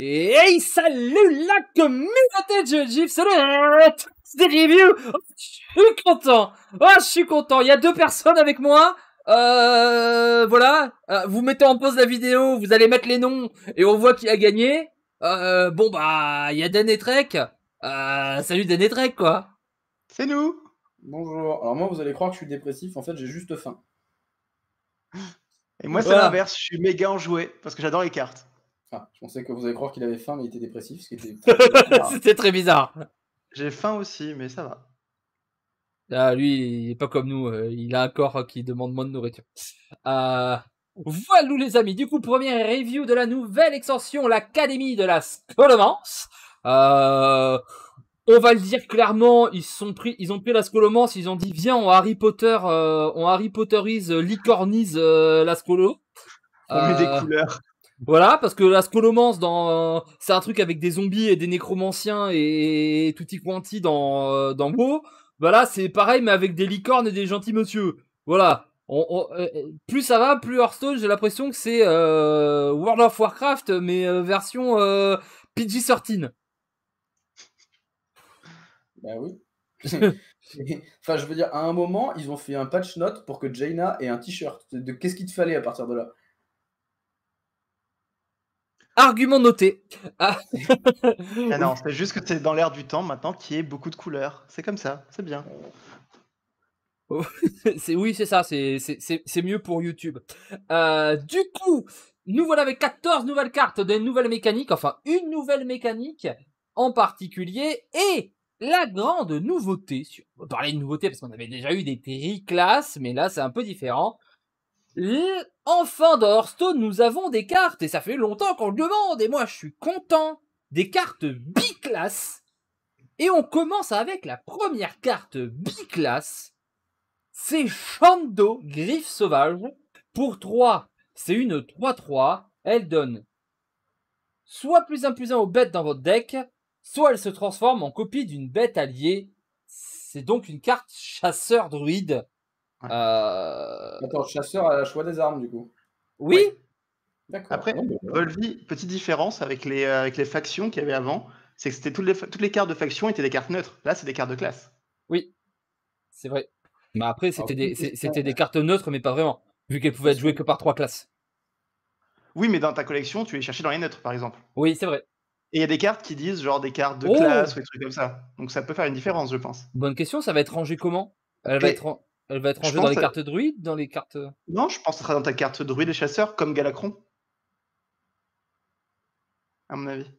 Hey, salut la communauté de jeux salut des Review. Oh, je suis content Oh, je suis content Il y a deux personnes avec moi euh, voilà, euh, vous mettez en pause la vidéo, vous allez mettre les noms et on voit qui a gagné. Euh, bon bah, il y a Dan et Trek. salut Dan et Trek quoi. C'est nous. Bonjour. Alors moi, vous allez croire que je suis dépressif. En fait, j'ai juste faim. Et moi, c'est l'inverse. Je suis méga enjoué parce que j'adore les cartes. Je pensais que vous allez croire qu'il avait faim, mais il était dépressif. C'était très bizarre. J'ai faim aussi, mais ça va. Ah, lui, il est pas comme nous. Euh, il a un corps qui demande moins de nourriture. Euh... Voilà, les amis. Du coup, première review de la nouvelle extension, l'Académie de la Scolomance. Euh, on va le dire clairement, ils sont pris, ils ont pris la scolomance, ils ont dit viens, on Harry Potter, euh, on Harry Potterise, licornise la scolo. On met des couleurs. Voilà, parce que la scolomance dans, euh, c'est un truc avec des zombies et des nécromanciens et, tout y quanti dans, euh, dans Voilà, bah c'est pareil, mais avec des licornes et des gentils monsieur. Voilà. Euh, plus ça va, plus Hearthstone, j'ai l'impression que c'est World of Warcraft, mais version PG-13. Bah oui. enfin, je veux dire, à un moment, ils ont fait un patch note pour que Jaina ait un t-shirt. De qu'est-ce qu'il te fallait à partir de là Argument noté. Ah. ah. non, c'est juste que c'est dans l'air du temps maintenant qu'il y ait beaucoup de couleurs. C'est comme ça, c'est bien. Oh, c'est oui, c'est ça, c'est mieux pour YouTube. Euh, du coup, nous voilà avec 14 nouvelles cartes des nouvelles mécaniques, enfin une nouvelle mécanique en particulier, et la grande nouveauté, on peut parler de nouveauté parce qu'on avait déjà eu des Terry classes, mais là c'est un peu différent, Enfin dans Hearthstone, nous avons des cartes, et ça fait longtemps qu'on le demande, et moi je suis content. Des cartes B-class. Et on commence avec la première carte biclasse. C'est Shando, griffe sauvage. Pour 3, c'est une 3-3. Elle donne soit plus un plus un aux bêtes dans votre deck, soit elle se transforme en copie d'une bête alliée. C'est donc une carte chasseur druide le euh, chasseur a le choix des armes, du coup. Oui. D'accord. Après, Volvi, petite différence avec les, euh, avec les factions qu'il y avait avant, c'est que c'était toutes les, toutes les cartes de faction étaient des cartes neutres. Là, c'est des cartes de classe. Oui, c'est vrai. Mais après, c'était des, c'était des cartes neutres, mais pas vraiment, vu qu'elles pouvaient être jouées que par trois classes. Oui, mais dans ta collection, tu les cherchais dans les neutres, par exemple. Oui, c'est vrai. Et il y a des cartes qui disent genre des cartes de oh classe ou des trucs comme ça. Donc ça peut faire une différence, je pense. Bonne question, ça va être rangé comment Elle va être elle va être rangée dans les cartes druides, dans les cartes. Euh non, je pense que ça sera dans ta carte druide et chasseur, comme Galacron. À mon avis.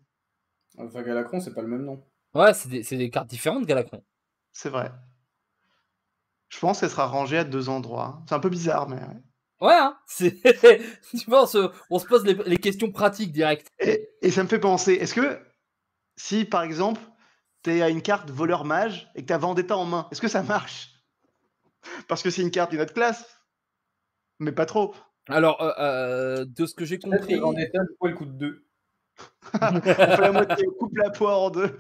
Enfin, Galacron, c'est pas le même nom. Ouais, c'est des, cartes différentes, Galacron. C'est vrai. Je pense qu'elle sera rangée à deux endroits. C'est un peu bizarre, mais. Ouais, hein tu vois, euh, on se, pose les, questions pratiques directes. Et, et ça me fait penser, est-ce que si par exemple, t'es à une carte voleur mage et que t'as Vendetta en main, est-ce que ça marche parce que c'est une carte d'une autre classe. Mais pas trop. Alors, euh, euh, de ce que j'ai compris. En le coûte deux la moitié, coupe la poire en deux.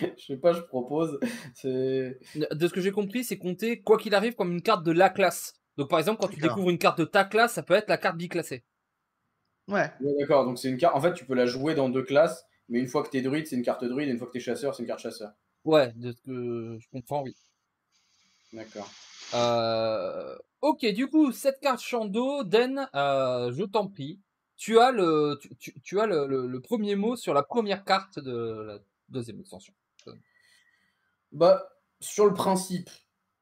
je sais pas, je propose. De ce que j'ai compris, c'est compter quoi qu'il arrive, comme une carte de la classe. Donc, par exemple, quand tu découvres une carte de ta classe, ça peut être la carte biclassée. Ouais. ouais D'accord, donc c'est une carte. En fait, tu peux la jouer dans deux classes, mais une fois que t'es druide, c'est une carte druide, et une fois que t'es chasseur, c'est une carte chasseur. Ouais, de que je comprends, oui. D'accord. Euh, ok, du coup, cette carte Shando, Den, euh, je t'en prie. Tu as, le, tu, as le, premier mot sur la première carte de la deuxième extension. Bah, sur le principe,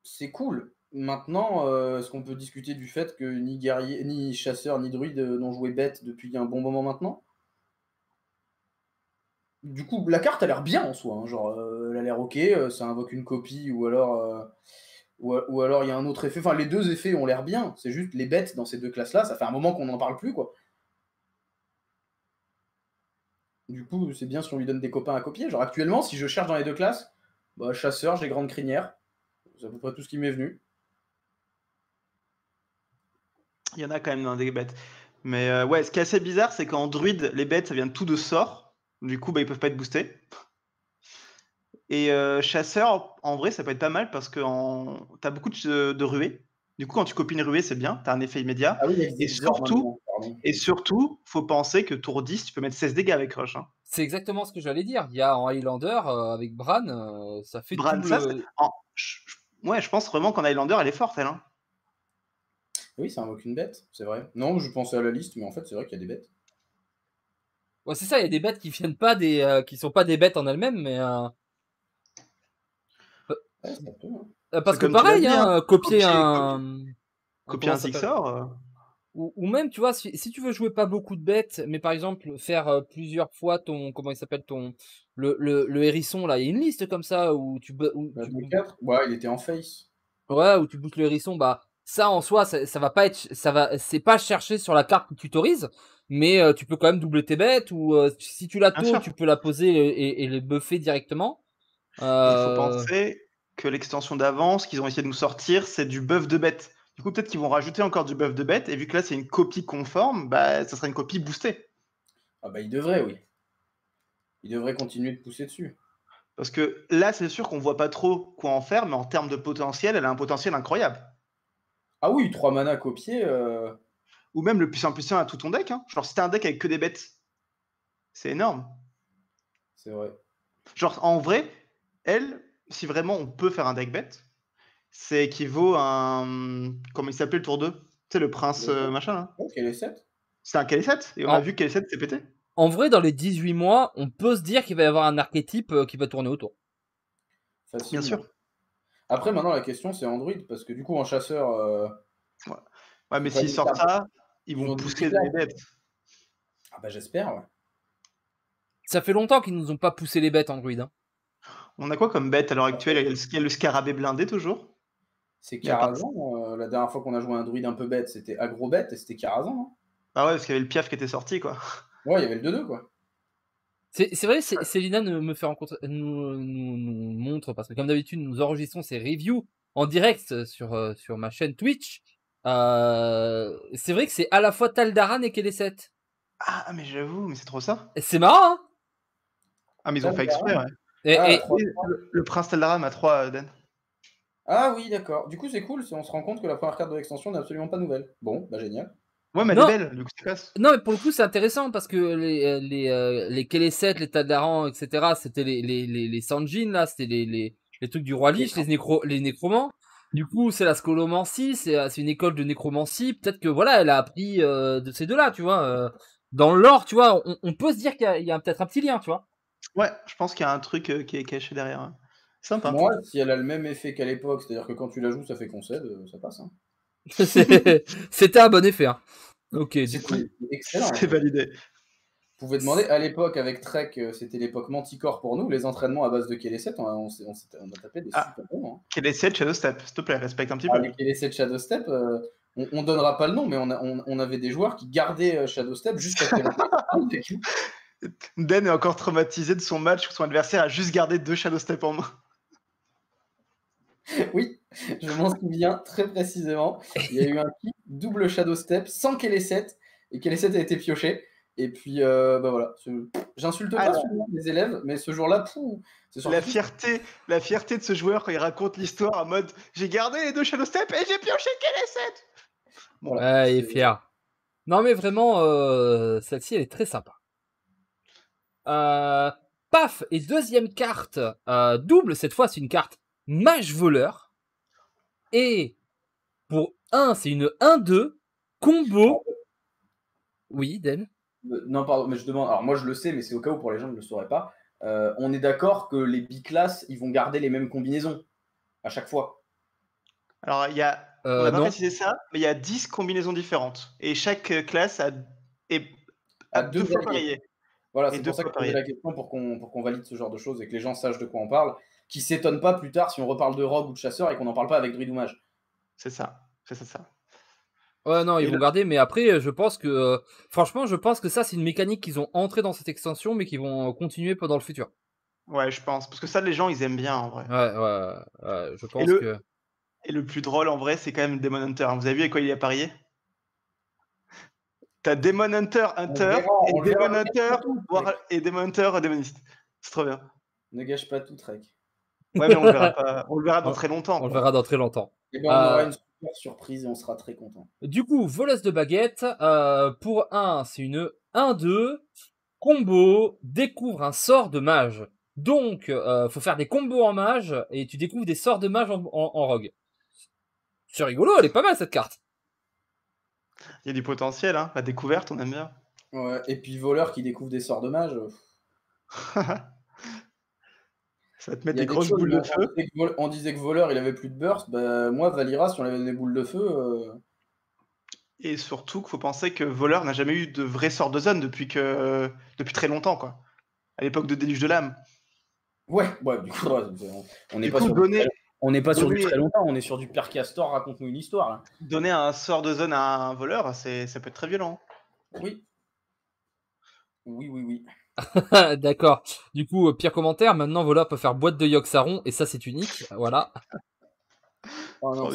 c'est cool. Maintenant, euh, est-ce qu'on peut discuter du fait que ni guerrier, ni chasseur, ni druide n'ont joué bête depuis un bon moment maintenant Du coup, la carte a l'air bien en soi. Hein. genre, elle a l'air ok, ça invoque une copie ou alors ou, alors il y a un autre effet. Enfin, les deux effets ont l'air bien. C'est juste les bêtes dans ces deux classes-là. Ça fait un moment qu'on n'en parle plus, quoi. Du coup, c'est bien si on lui donne des copains à copier. Genre, actuellement, si je cherche dans les deux classes, bah, chasseur, j'ai grande crinière. C'est à peu près tout ce qui m'est venu. Il y en a quand même dans des bêtes. Mais euh, ouais, ce qui est assez bizarre, c'est qu'en druide, les bêtes, ça vient tout de sorts. Du coup, bah, ils peuvent pas être boostés. Et euh, chasseur, en vrai, ça peut être pas mal parce que t'as tu as beaucoup de, ruées. Du coup, quand tu copines une ruée, c'est bien, tu as un effet immédiat. Ah et, surtout, et surtout, faut penser que tour 10, tu peux mettre 16 dégâts avec Rush. Hein. C'est exactement ce que j'allais dire. Il y a en Highlander, euh, avec Bran, euh, ça fait Bran, tout Ouais, je pense vraiment qu'en Highlander, elle est forte, elle. Hein. Oui, ça invoque une bête, c'est vrai. Non, je pensais à la liste, mais en fait, c'est vrai qu'il y a des bêtes. Ouais, c'est ça, il y a des bêtes qui viennent pas des. qui sont pas des bêtes en elles-mêmes, mais Hein. Euh, parce que pareil, hein, hein, copier, un. Copier un Sixor euh. ou, ou, même, tu vois, si, si, tu veux jouer pas beaucoup de bêtes, mais par exemple faire euh, plusieurs fois ton. Comment il s'appelle ton. Le, le, hérisson, là, il y a une liste comme ça où tu. Où bah, ouais, il était en face. Ouais, où tu bootes le hérisson, bah. Ça en soi, ça, ça va pas être, ça va, c'est pas cherché sur la carte que tu autorises mais tu peux quand même doubler tes bêtes ou si tu la tournes, tu peux la poser et, et, les buffer directement. Il faut penser que l'extension d'avance, qu'ils ont essayé de nous sortir, c'est du buff de bête. Du coup, peut-être qu'ils vont rajouter encore du buff de bête, et vu que là, c'est une copie conforme, bah, ça sera une copie boostée. Ah bah, ils devraient, oui. Ils devraient continuer de pousser dessus. Parce que là, c'est sûr qu'on voit pas trop quoi en faire, mais en termes de potentiel, elle a un potentiel incroyable. Ah oui, trois manas copiés. Euh. Ou même le plus puissant à tout ton deck. Hein. Genre, si un deck avec que des bêtes, c'est énorme. C'est vrai. Genre, en vrai, elle, si vraiment on peut faire un deck bête, c'est équivaut à un. Comment il s'appelait le tour 2 Tu le prince euh, machin oh, C'est un k 7 Et on a ah. vu que KL7 s'est pété En vrai, dans les 18 mois, on peut se dire qu'il va y avoir un archétype euh, qui va tourner autour. Bien sûr. Après, maintenant, la question, c'est Android, parce que du coup, en chasseur. Euh, ouais. mais s'ils sortent ça, ils vont pousser les bêtes. Ah, bah, j'espère, ouais. Ça fait longtemps qu'ils nous ont pas poussé les bêtes, Android. Hein. On a quoi comme bête à l'heure ah, actuelle Il y a le scarabée blindé toujours C'est Carazan. Euh, la dernière fois qu'on a joué un druide un peu bête, c'était agro-bête et c'était Carazan. Hein. ah ouais, parce qu'il y avait le piaf qui était sorti, quoi. Ouais, il y avait le 2-2, quoi. C'est vrai, Célina nous, me fait rencontrer, nous, nous, montre, parce que comme d'habitude, nous enregistrons ces reviews en direct sur, euh, sur ma chaîne Twitch. Euh, c'est vrai que c'est à la fois Taldaran et Kélesset. Ah, mais j'avoue, mais c'est trop ça. C'est marrant, hein. Ah, mais ils ont fait exprès, ouais. Ah, le, prince Teldaram a 3 Den. Ah oui, d'accord. Du coup, c'est cool. On se rend compte que la première carte de l'extension n'est absolument pas nouvelle. Bon, bah génial. Ouais, mais elle non. est belle, Non, mais pour le coup, c'est intéressant parce que les, euh, les, euh, les les Tadaran, etc., c'était les, les, les, les Sanjin, là, c'était les, les, les, trucs du roi Lich, les, nécro, les nécromans. Du coup, c'est la scolomancie, c'est, euh, c'est une école de nécromancie. Peut-être que, voilà, elle a appris de ces deux-là, tu vois. dans l'or, tu vois, on, peut se dire qu'il y a peut-être un petit lien, tu vois. Ouais, je pense qu'il y a un truc euh, qui est caché derrière. Sympa. Moi, si elle a le même effet qu'à l'époque, c'est-à-dire que quand tu la joues, ça fait qu'on cède, euh, ça passe. Hein. C'était un bon effet. Hein. Ok, excellent. C'est validé. Vous pouvez demander, à l'époque, avec Trek, euh, c'était l'époque Manticore pour nous, les entraînements à base de KL7, on, a- tapé des super bons. S'il te plaît, respecte un petit peu. 7 ah, Shadow Step, on, donnera pas le nom, mais on, avait des joueurs qui gardaient Shadow Step jusqu'à ce Dan est encore traumatisé de son match où son adversaire a juste gardé deux Shadow Step en main. Oui, je m'en souviens très précisément. Il y a eu un double Shadow Step, sans qu'elle 7, et qu'elle 7 a été pioché. Et puis, euh, bah voilà, j'insulte pas les élèves, mais ce jour-là, la fierté, la fierté de ce joueur quand il raconte l'histoire en mode j'ai gardé les deux Shadow Step et j'ai pioché qu'elle il est fier. Non, mais vraiment, euh, celle-ci, elle est très sympa. Euh, paf Et deuxième carte euh, double, cette fois c'est une carte mage voleur. Et pour 1, c'est une 1-2 combo. Oui, Den euh, Non, pardon, mais je demande. Alors moi je le sais, mais c'est au cas où pour les gens ne le sauraient pas. on est d'accord que les biclasses, ils vont garder les mêmes combinaisons à chaque fois. Alors il y a. ça, mais il y a 10 combinaisons différentes. Et chaque classe a, a, deux, voilà, c'est pour ça que je la question pour qu'on valide ce genre de choses et que les gens sachent de quoi on parle, qui s'étonnent pas plus tard si on reparle de Rogue ou de Chasseur et qu'on n'en parle pas avec Druid ou Mage. C'est ça, c'est ça, Ouais, non, ils vont garder, mais après, euh, je pense que. Euh, franchement, je pense que ça, c'est une mécanique qu'ils ont entrée dans cette extension, mais qu'ils vont euh, continuer pendant le futur. Ouais, je pense. Parce que ça, les gens, ils aiment bien, en vrai. Ouais, ouais, je pense que. Et le plus drôle, en vrai, c'est quand même Demon Hunter. Hein. Vous avez vu à quoi il a parié T'as Demon Hunter, Hunter, et, Demon Hunter et Demon Hunter, Démoniste. C'est trop bien. Ne gâche pas tout, Trek. Ouais, mais on le verra, on le verra dans très longtemps. On le verra dans très longtemps. Et eh ben, on aura euh, une super surprise et on sera très content. Du coup, voleuse de baguette, euh, pour 1, c'est une 1-2. Combo, découvre un sort de mage. Donc, euh, faut faire des combos en mage et tu découvres des sorts de mage en, en rogue. C'est rigolo, elle est pas mal cette carte. Il y a du potentiel, hein. la découverte, on aime bien. Ouais, et puis voleur qui découvre des sorts de mage. Euh, Ça te met des grosses boules de feu. On disait que voleur, il avait plus de burst. Bah, moi, Valira, si on avait des boules de feu. Euh. Et surtout qu'il faut penser que voleur n'a jamais eu de vrai sort de zone depuis, que... depuis très longtemps, quoi. À l'époque de Déluge de l'âme. Ouais, du coup, on n'est pas on n'est pas sur du très longtemps, on est sur du Père Castor, raconte-nous une histoire. Donner un sort de zone à un voleur, ça peut être très violent. Oui. Oui, oui, oui. D'accord. Du coup, euh, pire commentaire, maintenant Vola peut faire boîte de Yogg-Saron, et ça c'est unique. Voilà. Oh, non,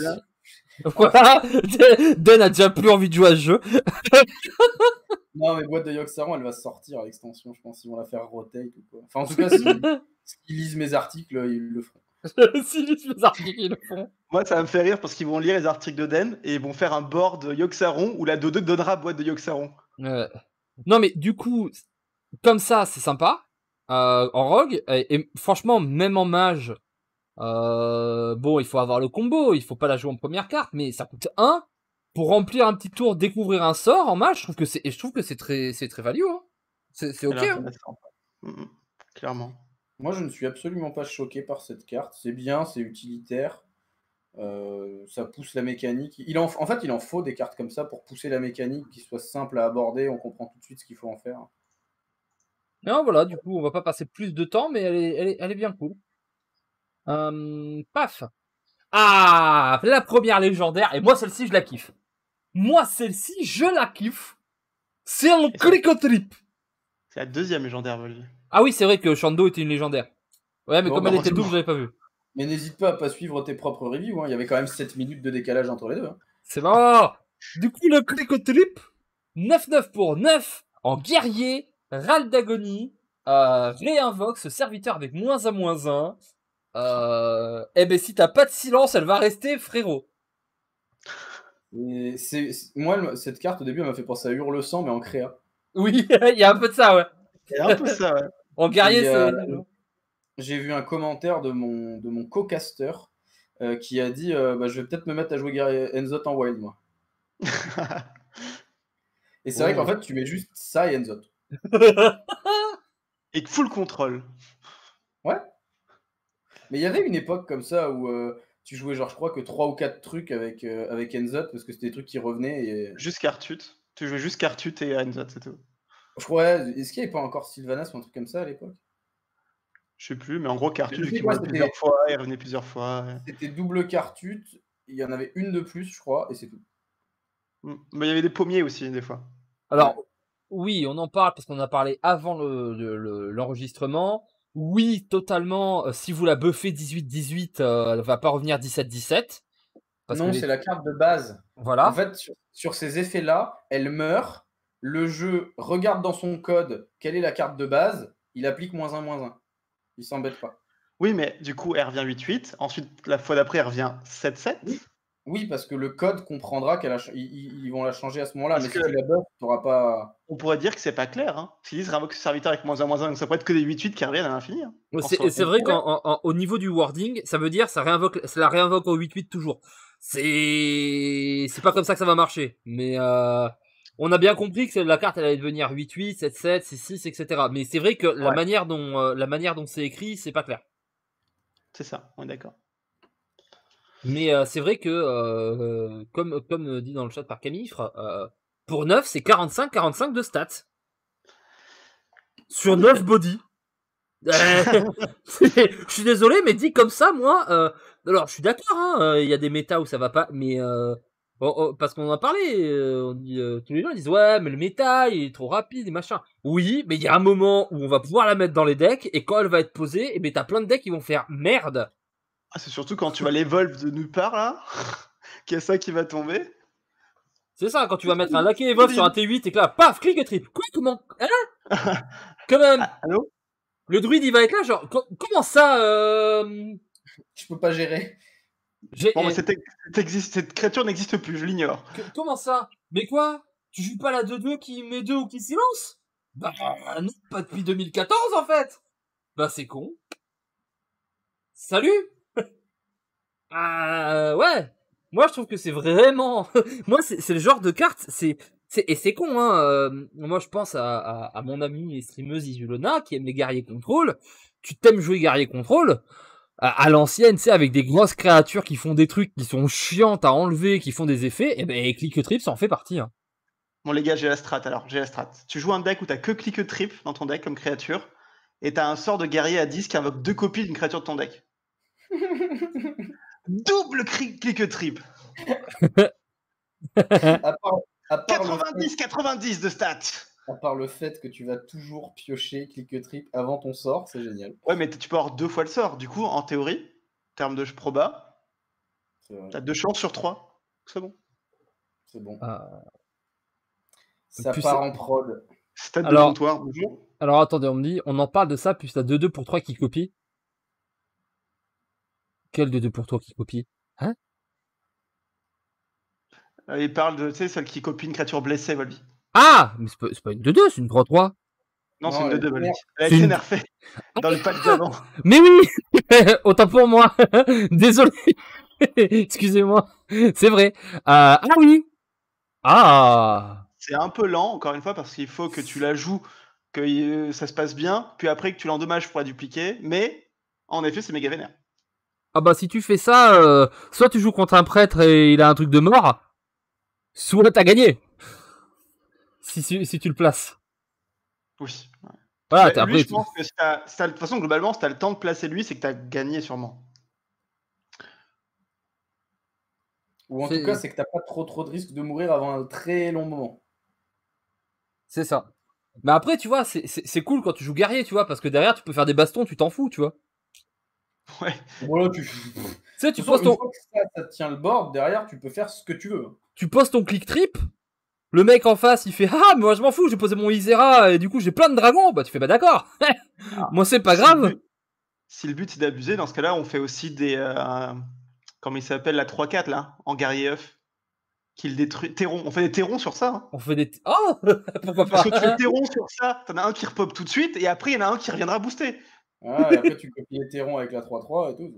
a déjà plus envie de jouer à ce jeu. non, mais boîte de Yoxaron, elle va sortir à l'extension, je pense. Ils vont la faire rotate ou quoi. Enfin, en tout cas, s'ils lisent mes articles, ils le feront. Moi, ça va me fait rire parce qu'ils vont lire les articles d'Oden et ils vont faire un board Yoxaron où la Dodo donnera boîte de Yoxaron. saron Non, mais du coup, comme ça, c'est sympa. Euh, en rogue, et, franchement, même en mage, euh, bon, il faut avoir le combo, il faut pas la jouer en première carte, mais ça coûte 1. Pour remplir un petit tour, découvrir un sort en mage, je trouve que c'est, je trouve que c'est très, c'est très value. Hein. C'est, ok. Hein. Mm, mm, clairement. Moi, je ne suis absolument pas choqué par cette carte. C'est bien, c'est utilitaire. Euh, ça pousse la mécanique. Il en, fait, il en faut des cartes comme ça pour pousser la mécanique, qui soit simple à aborder. On comprend tout de suite ce qu'il faut en faire. Non, voilà, du coup, on va pas passer plus de temps, mais elle est, bien cool. Euh, paf Ah La première légendaire, et moi celle-ci, je la kiffe. Moi, celle-ci, je la kiffe. C'est un trip C'est la deuxième légendaire, Volvi. Ah oui, c'est vrai que Shando était une légendaire. Ouais, mais comme bah, elle était double, j'avais pas vu. Mais n'hésite pas à pas suivre tes propres reviews. Hein. Il y avait quand même 7 minutes de décalage entre les deux. Hein. C'est marrant Du coup, le trip 9-9 pour 9 en guerrier, râle d'agonie, euh, réinvoque ce serviteur avec moins à moins 1. Euh, eh ben, si t'as pas de silence, elle va rester, frérot. moi, cette carte au début, elle m'a fait penser à Hurle Sang, mais en créa. Oui, il y a un peu de ça, ouais. Il y a un peu ça, ouais. En guerrier, euh, hein. J'ai vu un commentaire de mon, de mon co-caster euh, qui a dit euh, bah, Je vais peut-être me mettre à jouer Enzo en wild, moi. et c'est vrai qu'en fait, tu mets juste ça et Enzot. et full contrôle. Ouais. Mais il y avait une époque comme ça où tu jouais, genre, je crois que 3 ou 4 trucs avec, avec Enzot parce que c'était des trucs qui revenaient. Et... Juste Cartute. Tu jouais juste Cartute et Enzot, c'est tout. Ouais, est-ce qu'il n'y avait pas encore Sylvanas ou un truc comme ça à l'époque Je sais plus, mais en gros, Cartute. il revenait plusieurs fois, plusieurs fois. C'était double Cartute, il y en avait une de plus, je crois, et c'est tout. Mm, mais il y avait des pommiers aussi, des fois. Alors, oui, on en parle parce qu'on a parlé avant l'enregistrement. Le, oui, totalement, euh, si vous la buffez 18-18, euh, elle va pas revenir 17-17. non, c'est la carte de base. Voilà. En fait, sur ces effets-là, elle meurt le jeu regarde dans son code quelle est la carte de base, il applique moins 1, moins 1. Il s'embête pas. Oui, mais du coup, elle revient 8-8. Ensuite, la fois d'après, elle revient 7-7. Oui. parce que le code comprendra qu'ils ch... vont la changer à ce moment-là. Mais si tu la tu pas. On pourrait dire que c'est pas clair. Hein. S'ils réinvoque ce serviteur avec moins 1, moins 1, ça pourrait être que des 8-8 qui reviennent à l'infini. Hein. C'est vrai qu'au niveau du wording, ça veut dire ça, ça la réinvoque au 8-8 toujours. C'est pas comme ça que ça va marcher. Mais. Euh, on a bien compris que la carte elle allait devenir 8-8, 7-7, 6-6, etc. Mais c'est vrai que euh, la manière dont c'est écrit, c'est pas clair. C'est ça, on est d'accord. Mais euh, c'est vrai que, euh, comme, dit dans le chat par Camille, pour 9, c'est 45-45 de stats. Sur 9 body. je suis désolé, mais dit comme ça, moi. alors, je suis d'accord, hein, il y a des méta où ça va pas, mais Oh, oh, parce qu'on en a parlé, euh, on dit, euh, tous les gens disent ouais mais le méta il est trop rapide et machin. Oui, mais il y a un moment où on va pouvoir la mettre dans les decks et quand elle va être posée, et eh ben t'as plein de decks qui vont faire merde. Ah, c'est surtout quand tu vas l'évolve de nulle part là, qu'il y a ça qui va tomber. C'est ça, quand tu vas mettre un et évolve sur un T8 et que là, paf, click et trip. Quoi, comment Hein Quand même ah, Allô Le druide il va être là, genre, comment ça euh... Je peux pas gérer. Bon, cette, cette, créature n'existe plus, je l'ignore. Comment ça Mais quoi Tu joues pas la 2-2 qui met 2 ou qui silence Bah non, pas depuis 2014 en fait Bah c'est con. Salut Ah ouais Moi je trouve que c'est vraiment... Moi c'est le genre de carte, c'est... Et c'est con, hein. Euh, moi, je pense à, mon ami et streameuse Isulona qui aime les guerriers contrôle. Tu t'aimes jouer guerrier contrôle à l'ancienne, tu avec des grosses créatures qui font des trucs qui sont chiantes à enlever, qui font des effets, et eh ben Click Trip, ça en fait partie. Hein. Bon, les gars, j'ai la strat alors, j'ai la strat. Tu joues un deck où t'as que Click Trip dans ton deck comme créature, et t'as un sort de guerrier à 10 qui invoque deux copies d'une créature de ton deck. Double Click Trip 90-90 de stats par le fait que tu vas toujours piocher quelques trip avant ton sort, c'est génial. Ouais, mais tu peux avoir deux fois le sort. Du coup, en théorie, en termes de proba, t'as deux chances sur trois. C'est bon. C'est bon. Ah. Ça part en prod. Stade alors, de bonjour. Alors attendez, on me dit, on en parle de ça, puis t'as 2-2 pour 3 qui copie. Quel 2-2 pour 3 qui copie Hein euh, Il parle de, tu sais, celle qui copie une créature blessée, Volvi. Ah Mais c'est pas, une 2-2, c'est une 3-3. Non, c'est une 2-2, c'est Elle a été nerfée dans le pack d'avant. Mais oui Autant pour moi Désolé Excusez-moi. C'est vrai. Euh, ah oui Ah C'est un peu lent, encore une fois, parce qu'il faut que tu la joues, que euh, ça se passe bien, puis après que tu l'endommages pour la dupliquer, mais en effet, c'est méga vénère. Ah bah si tu fais ça, euh, soit tu joues contre un prêtre et il a un truc de mort, soit t'as gagné si, tu le places. Oui. Voilà, je pense que de toute façon, globalement, si tu as le temps de placer lui, c'est que tu as gagné sûrement. Ou en tout cas, c'est que tu pas trop trop de risque de mourir avant un très long moment. C'est ça. Mais après, tu vois, c'est cool quand tu joues guerrier, tu vois, parce que derrière, tu peux faire des bastons, tu t'en fous, tu vois. Ouais. Voilà, tu... tu sais, tu poses ton... Ça, ça tient le bord, derrière, tu peux faire ce que tu veux. Tu poses ton click trip, le mec en face, il fait ah moi je m'en fous, j'ai posé mon Isera et du coup j'ai plein de dragons. Bah tu fais bah d'accord. Ah, moi c'est pas grave. si le but c'est d'abuser, dans ce cas-là, on fait aussi des Comme euh, comment il s'appelle la 3-4 là en guerrier œuf qu'il détruit. Terron, on fait des terrons sur ça. Hein. On fait des. Oh Pourquoi pas Parce que tu fais terrons sur ça, t'en as un qui repop tout de suite, et après, il y en a un qui reviendra booster. Ah, après, tu copies les terrons avec la 3-3 et tout.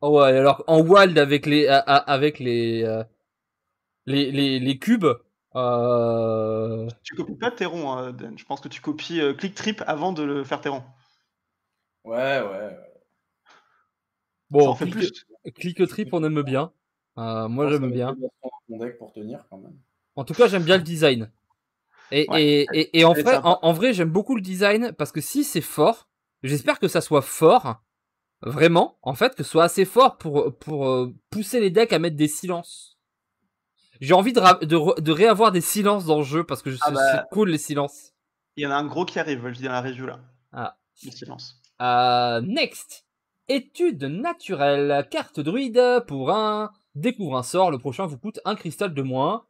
Oh ouais, alors en wild avec les. avec les. Euh, les, les, les cubes, euh, tu copies pas Terron, hein, Dan. Je pense que tu copies euh, Click Trip avant de le faire Terron. Ouais, ouais. Bon, fait click, Trip, on aime bien. Euh, moi, j'aime bien. En tout cas, j'aime bien le design. Et, en, vrai, en, vrai, j'aime beaucoup le design parce que si c'est fort, j'espère que ça soit fort, vraiment, en fait, que ce soit assez fort pour, pour pousser les decks à mettre des silences. J'ai envie de, réavoir des silences dans le jeu parce que je ah bah, c'est cool les silences. Il y en a un gros qui arrive, je dis dans la région là. Ah. Les silences. Euh, next. Étude naturelle. Carte druide pour un. Découvre un sort. Le prochain vous coûte un cristal de moins.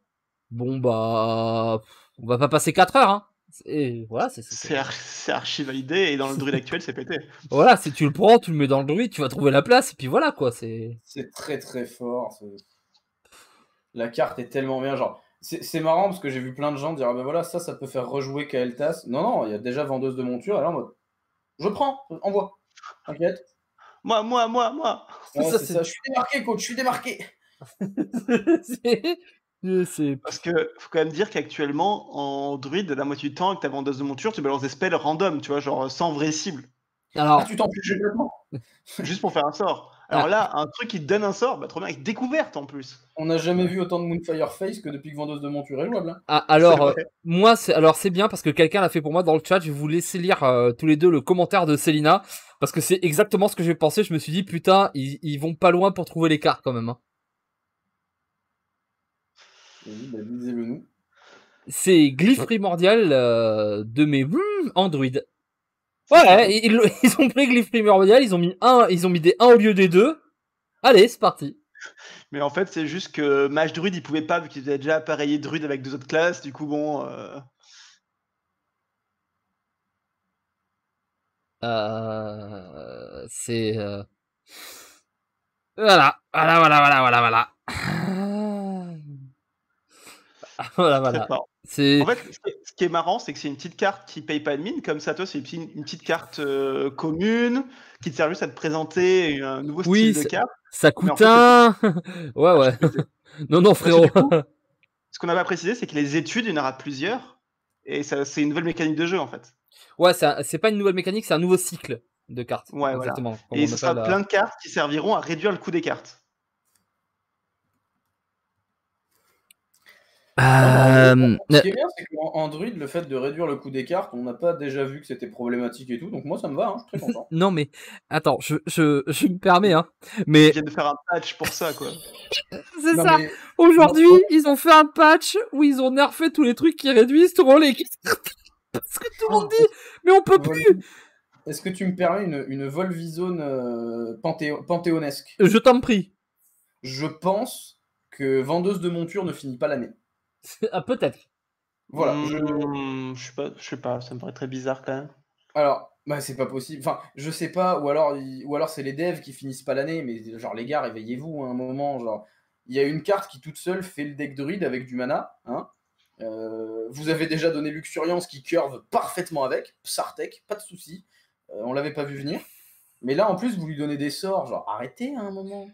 Bon bah. On va pas passer 4 heures hein. Et voilà, c'est c'est archi validé et dans le druide actuel, c'est pété. Voilà, si tu le prends, tu le mets dans le druide, tu vas trouver la place et puis voilà quoi. C'est très très fort la carte est tellement bien. Genre, c'est marrant parce que j'ai vu plein de gens dire Ah ben voilà, ça, ça peut faire rejouer Kael'thas. Non, non, il y a déjà vendeuse de monture. Alors, mode je prends, envoie. T'inquiète. Moi, moi, moi, moi. ça, Je suis démarqué, coach, je suis démarqué. Parce que faut quand même dire qu'actuellement, en druide, la moitié du temps, avec ta vendeuse de monture, tu balances des spells random, tu vois, genre sans vraie cible. Alors, ah, tu t'en fiches Juste pour faire un sort. Alors ah. là, un truc qui donne un sort, bah, trop bien, avec découverte en plus. On n'a jamais vu autant de Moonfire Face que depuis que Vendeuse de Monture est jouable. Hein. Ah, alors, euh, moi, alors c'est bien parce que quelqu'un l'a fait pour moi dans le chat. Je vais vous laisser lire euh, tous les deux le commentaire de Célina parce que c'est exactement ce que j'ai pensé. Je me suis dit, putain, ils, vont pas loin pour trouver l'écart quand même. Hein. Bah, nous. C'est Glyph Primordial euh, de mes hmm, Android. Ouais, ils, ont pris Glyph Primordial, ils ont mis un, ils ont mis des 1 au lieu des 2. Allez, c'est parti. Mais en fait, c'est juste que Mage Druid, il pouvait pas, vu qu'il avait déjà appareillé Druid avec deux autres classes, du coup, bon. Euh. Euh, c'est. Euh. Voilà, voilà, voilà, voilà, voilà, voilà. voilà, voilà. En fait, ce qui est marrant, c'est que c'est une petite carte qui paye pas de mine. Comme ça, toi, c'est une petite carte euh, commune qui te sert juste à te présenter un nouveau style de carte. Ça coûte un. ouais, ouais. non, non, frérot. ce qu'on n'a pas précisé, c'est que les études, il y en aura plusieurs. Et c'est une nouvelle mécanique de jeu, en fait. Ouais, ça, c'est pas une nouvelle mécanique, c'est un nouveau cycle de cartes. Ouais, exactement. Et ce sera plein de cartes qui serviront à réduire le coût des cartes. Euh, euh... Ce qui est bien, c'est druide le fait de réduire le coût des cartes, on n'a pas déjà vu que c'était problématique et tout, donc moi ça me va, hein, je suis très content. non mais attends, je, je, je me permets, hein, mais. Ils viennent de faire un patch pour ça, quoi. c'est ça. Aujourd'hui, ils ont fait un patch où ils ont nerfé tous les trucs qui réduisent tout le monde les... Parce que tout le monde oh, dit, mais on peut plus. Est-ce que tu me permets une, une Volvizone euh, panthéonesque Je t'en prie. Je pense que vendeuse de monture ne finit pas l'année. ah, Peut-être. Voilà. Hmm, je... je... sais pas, ça me paraît très bizarre quand même. Alors, bah, c'est pas possible. Enfin, je sais pas, ou alors, ou alors c'est les devs qui finissent pas l'année, mais genre les gars, réveillez-vous hein, un moment. Genre, il y a une carte qui toute seule fait le deck de druide avec du mana. Hein euh, vous avez déjà donné Luxuriance qui curve parfaitement avec, Psartek, pas de souci. Euh, on l'avait pas vu venir. Mais là, en plus, vous lui donnez des sorts, genre arrêtez hein, un moment.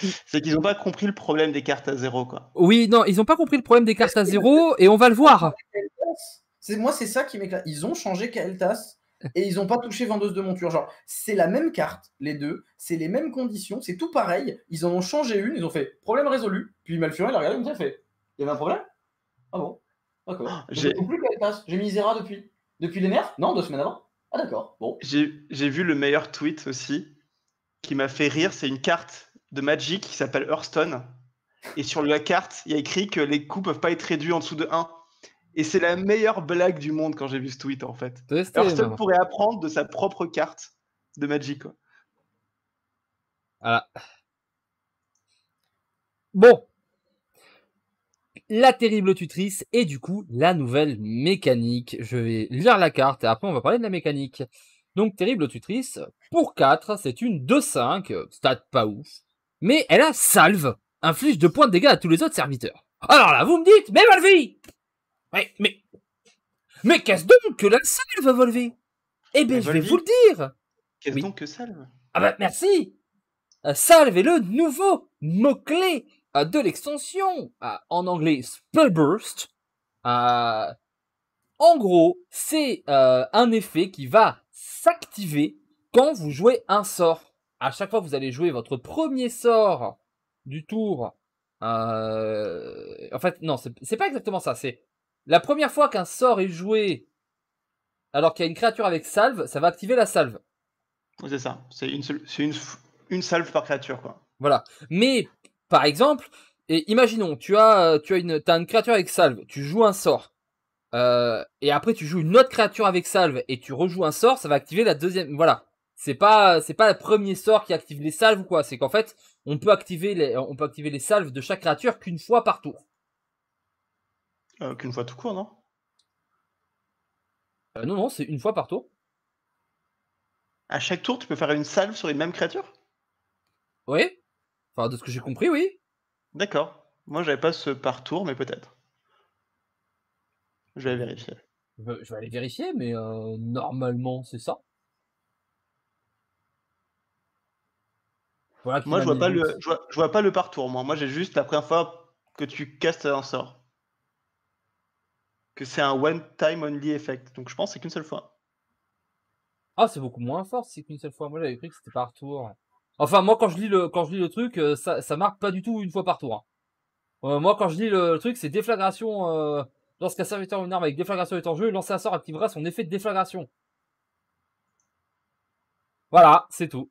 c'est qu'ils n'ont pas compris le problème des cartes à zéro, quoi. Oui, non, ils n'ont pas compris le problème des cartes à zéro, et on va le voir. C'est moi, c'est ça qui m'éclate. Ils ont changé Kael'thas et ils n'ont pas touché vendeuse de monture. Genre, c'est la même carte, les deux, c'est les mêmes conditions, c'est tout pareil. Ils en ont changé une, ils ont fait problème résolu. Puis Malfurion, il a regardé, il me dit, fait, il y avait un problème Ah bon D'accord. Ah, j'ai plus j'ai mis Zera depuis. Depuis les nerfs Non, deux semaines avant. Ah d'accord, bon. J'ai vu le meilleur tweet aussi qui m'a fait rire, c'est une carte de Magic qui s'appelle Hearthstone. Et sur la carte, il y a écrit que les coups peuvent pas être réduits en dessous de 1. Et c'est la meilleure blague du monde quand j'ai vu ce tweet en fait. Hearthstone pourrait apprendre de sa propre carte de Magic. Voilà. Bon. La terrible tutrice et du coup la nouvelle mécanique. Je vais lire la carte et après on va parler de la mécanique. Donc terrible tutrice, pour 4, c'est une 2-5, stat pas ouf mais elle a salve, inflige deux points de dégâts à tous les autres serviteurs. Alors là, vous me dites, mais Volvi mais... Mais qu'est-ce donc que la salve, Volvi Eh bien, je vais vous le dire Qu'est-ce donc que salve Ah bah, merci euh, Salve est le nouveau mot-clé euh, de l'extension, euh, en anglais Spellburst. en gros, c'est un effet qui va s'activer quand vous jouez un sort à chaque fois que vous allez jouer votre premier sort du tour, euh, en fait, non, c'est pas exactement ça. C'est la première fois qu'un sort est joué alors qu'il y a une créature avec salve, ça va activer la salve. c'est ça. C'est une, salve par créature, quoi. Voilà. Mais, par exemple, et imaginons, tu as, tu as, une, créature avec salve, tu joues un sort. Euh, et après, tu joues une autre créature avec salve et tu rejoues un sort, ça va activer la deuxième. Voilà c'est pas c'est pas le premier sort qui active les salves ou quoi. C'est qu'en fait, on peut activer les on peut activer les salves de chaque créature qu'une fois par tour. Euh, qu'une fois tout court, non euh, Non, non, c'est une fois par tour. À chaque tour, tu peux faire une salve sur une même créature Oui. Enfin, de ce que j'ai compris, oui. D'accord. Moi, j'avais pas ce par tour, mais peut-être. Je vais vérifier. Je vais aller vérifier, mais euh, normalement, c'est ça. moi, je vois, pas le, je, vois, pas le partour. Moi, moi j'ai juste la première fois que tu castes un sort. Que c'est un one-time only effect. Donc, je pense que c'est qu'une seule fois. Ah, c'est beaucoup moins fort c'est qu'une seule fois. Moi, j'avais cru que c'était par tour. Enfin, moi, quand je lis le, quand je lis le truc, euh, ça, ça marque pas du tout une fois par tour. Hein. Euh, moi, quand je lis le, truc, c'est déflagration. Euh, lorsqu'un serviteur ou une arme avec déflagration est en jeu, lancer un sort activera son effet de déflagration. Voilà, c'est tout.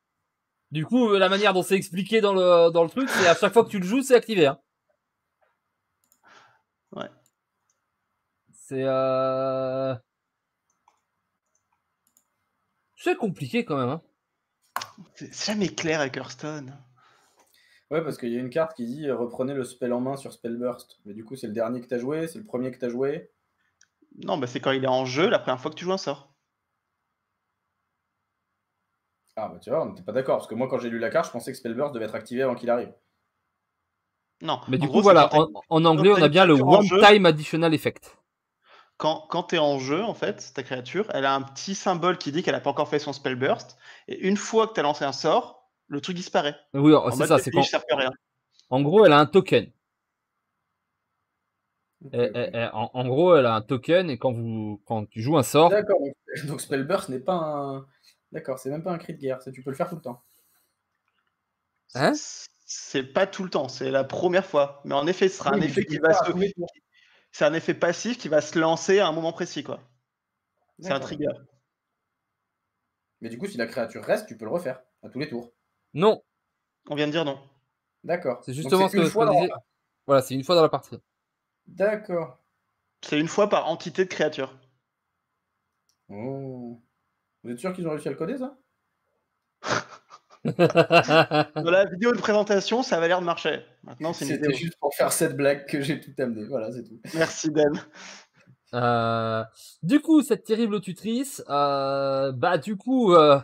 Du coup, euh, la manière dont c'est expliqué dans le, truc, c'est à chaque fois que tu le joues, c'est activé. Hein. Ouais. C'est. Euh, c'est compliqué quand même. Hein. C'est jamais clair avec Hearthstone. Ouais, parce qu'il y a une carte qui dit euh, reprenez le spell en main sur Spellburst. Mais du coup, c'est le dernier que t'as joué, c'est le premier que t'as joué. Non, bah c'est quand il est en jeu, la première fois que tu joues un sort. Ah bah tu vois, on n'était pas d'accord, parce que moi quand j'ai lu la carte, je pensais que Spellburst devait être activé avant qu'il arrive. Non. Mais du coup, voilà, en, anglais, on a bien le One Time Additional Effect. Quand, quand tu es en jeu, en fait, ta créature, elle a un petit symbole qui dit qu'elle n'a pas encore fait son Spellburst Et une fois que tu as lancé un sort, le truc disparaît. Oui, oh, c'est ça. C'est quand... En gros, elle a un token. Eh, eh, eh, en, gros, elle a un token et quand, vous, quand tu joues un sort. D'accord, donc Spellburst n'est pas un. D'accord, c'est même pas un cri de guerre, tu peux le faire tout le temps. Hein C'est pas tout le temps, c'est la première fois. Mais en effet, ce sera un effet qui va se. C'est un effet passif qui va se lancer à un moment précis, quoi. C'est un trigger. Mais du coup, si la créature reste, tu peux le refaire à tous les tours. Non. On vient de dire non. D'accord. C'est justement ce que je Voilà, c'est une fois dans la partie. D'accord. C'est une fois par entité de créature. Oh. Vous êtes sûr qu'ils ont réussi à le coder, ça Dans la vidéo de présentation, ça avait l'air de marcher. Maintenant, C'était juste pour faire cette blague que j'ai tout amené. Voilà, c'est tout. Merci, Ben. Euh, du coup, cette terrible tutrice, euh, bah du coup, euh,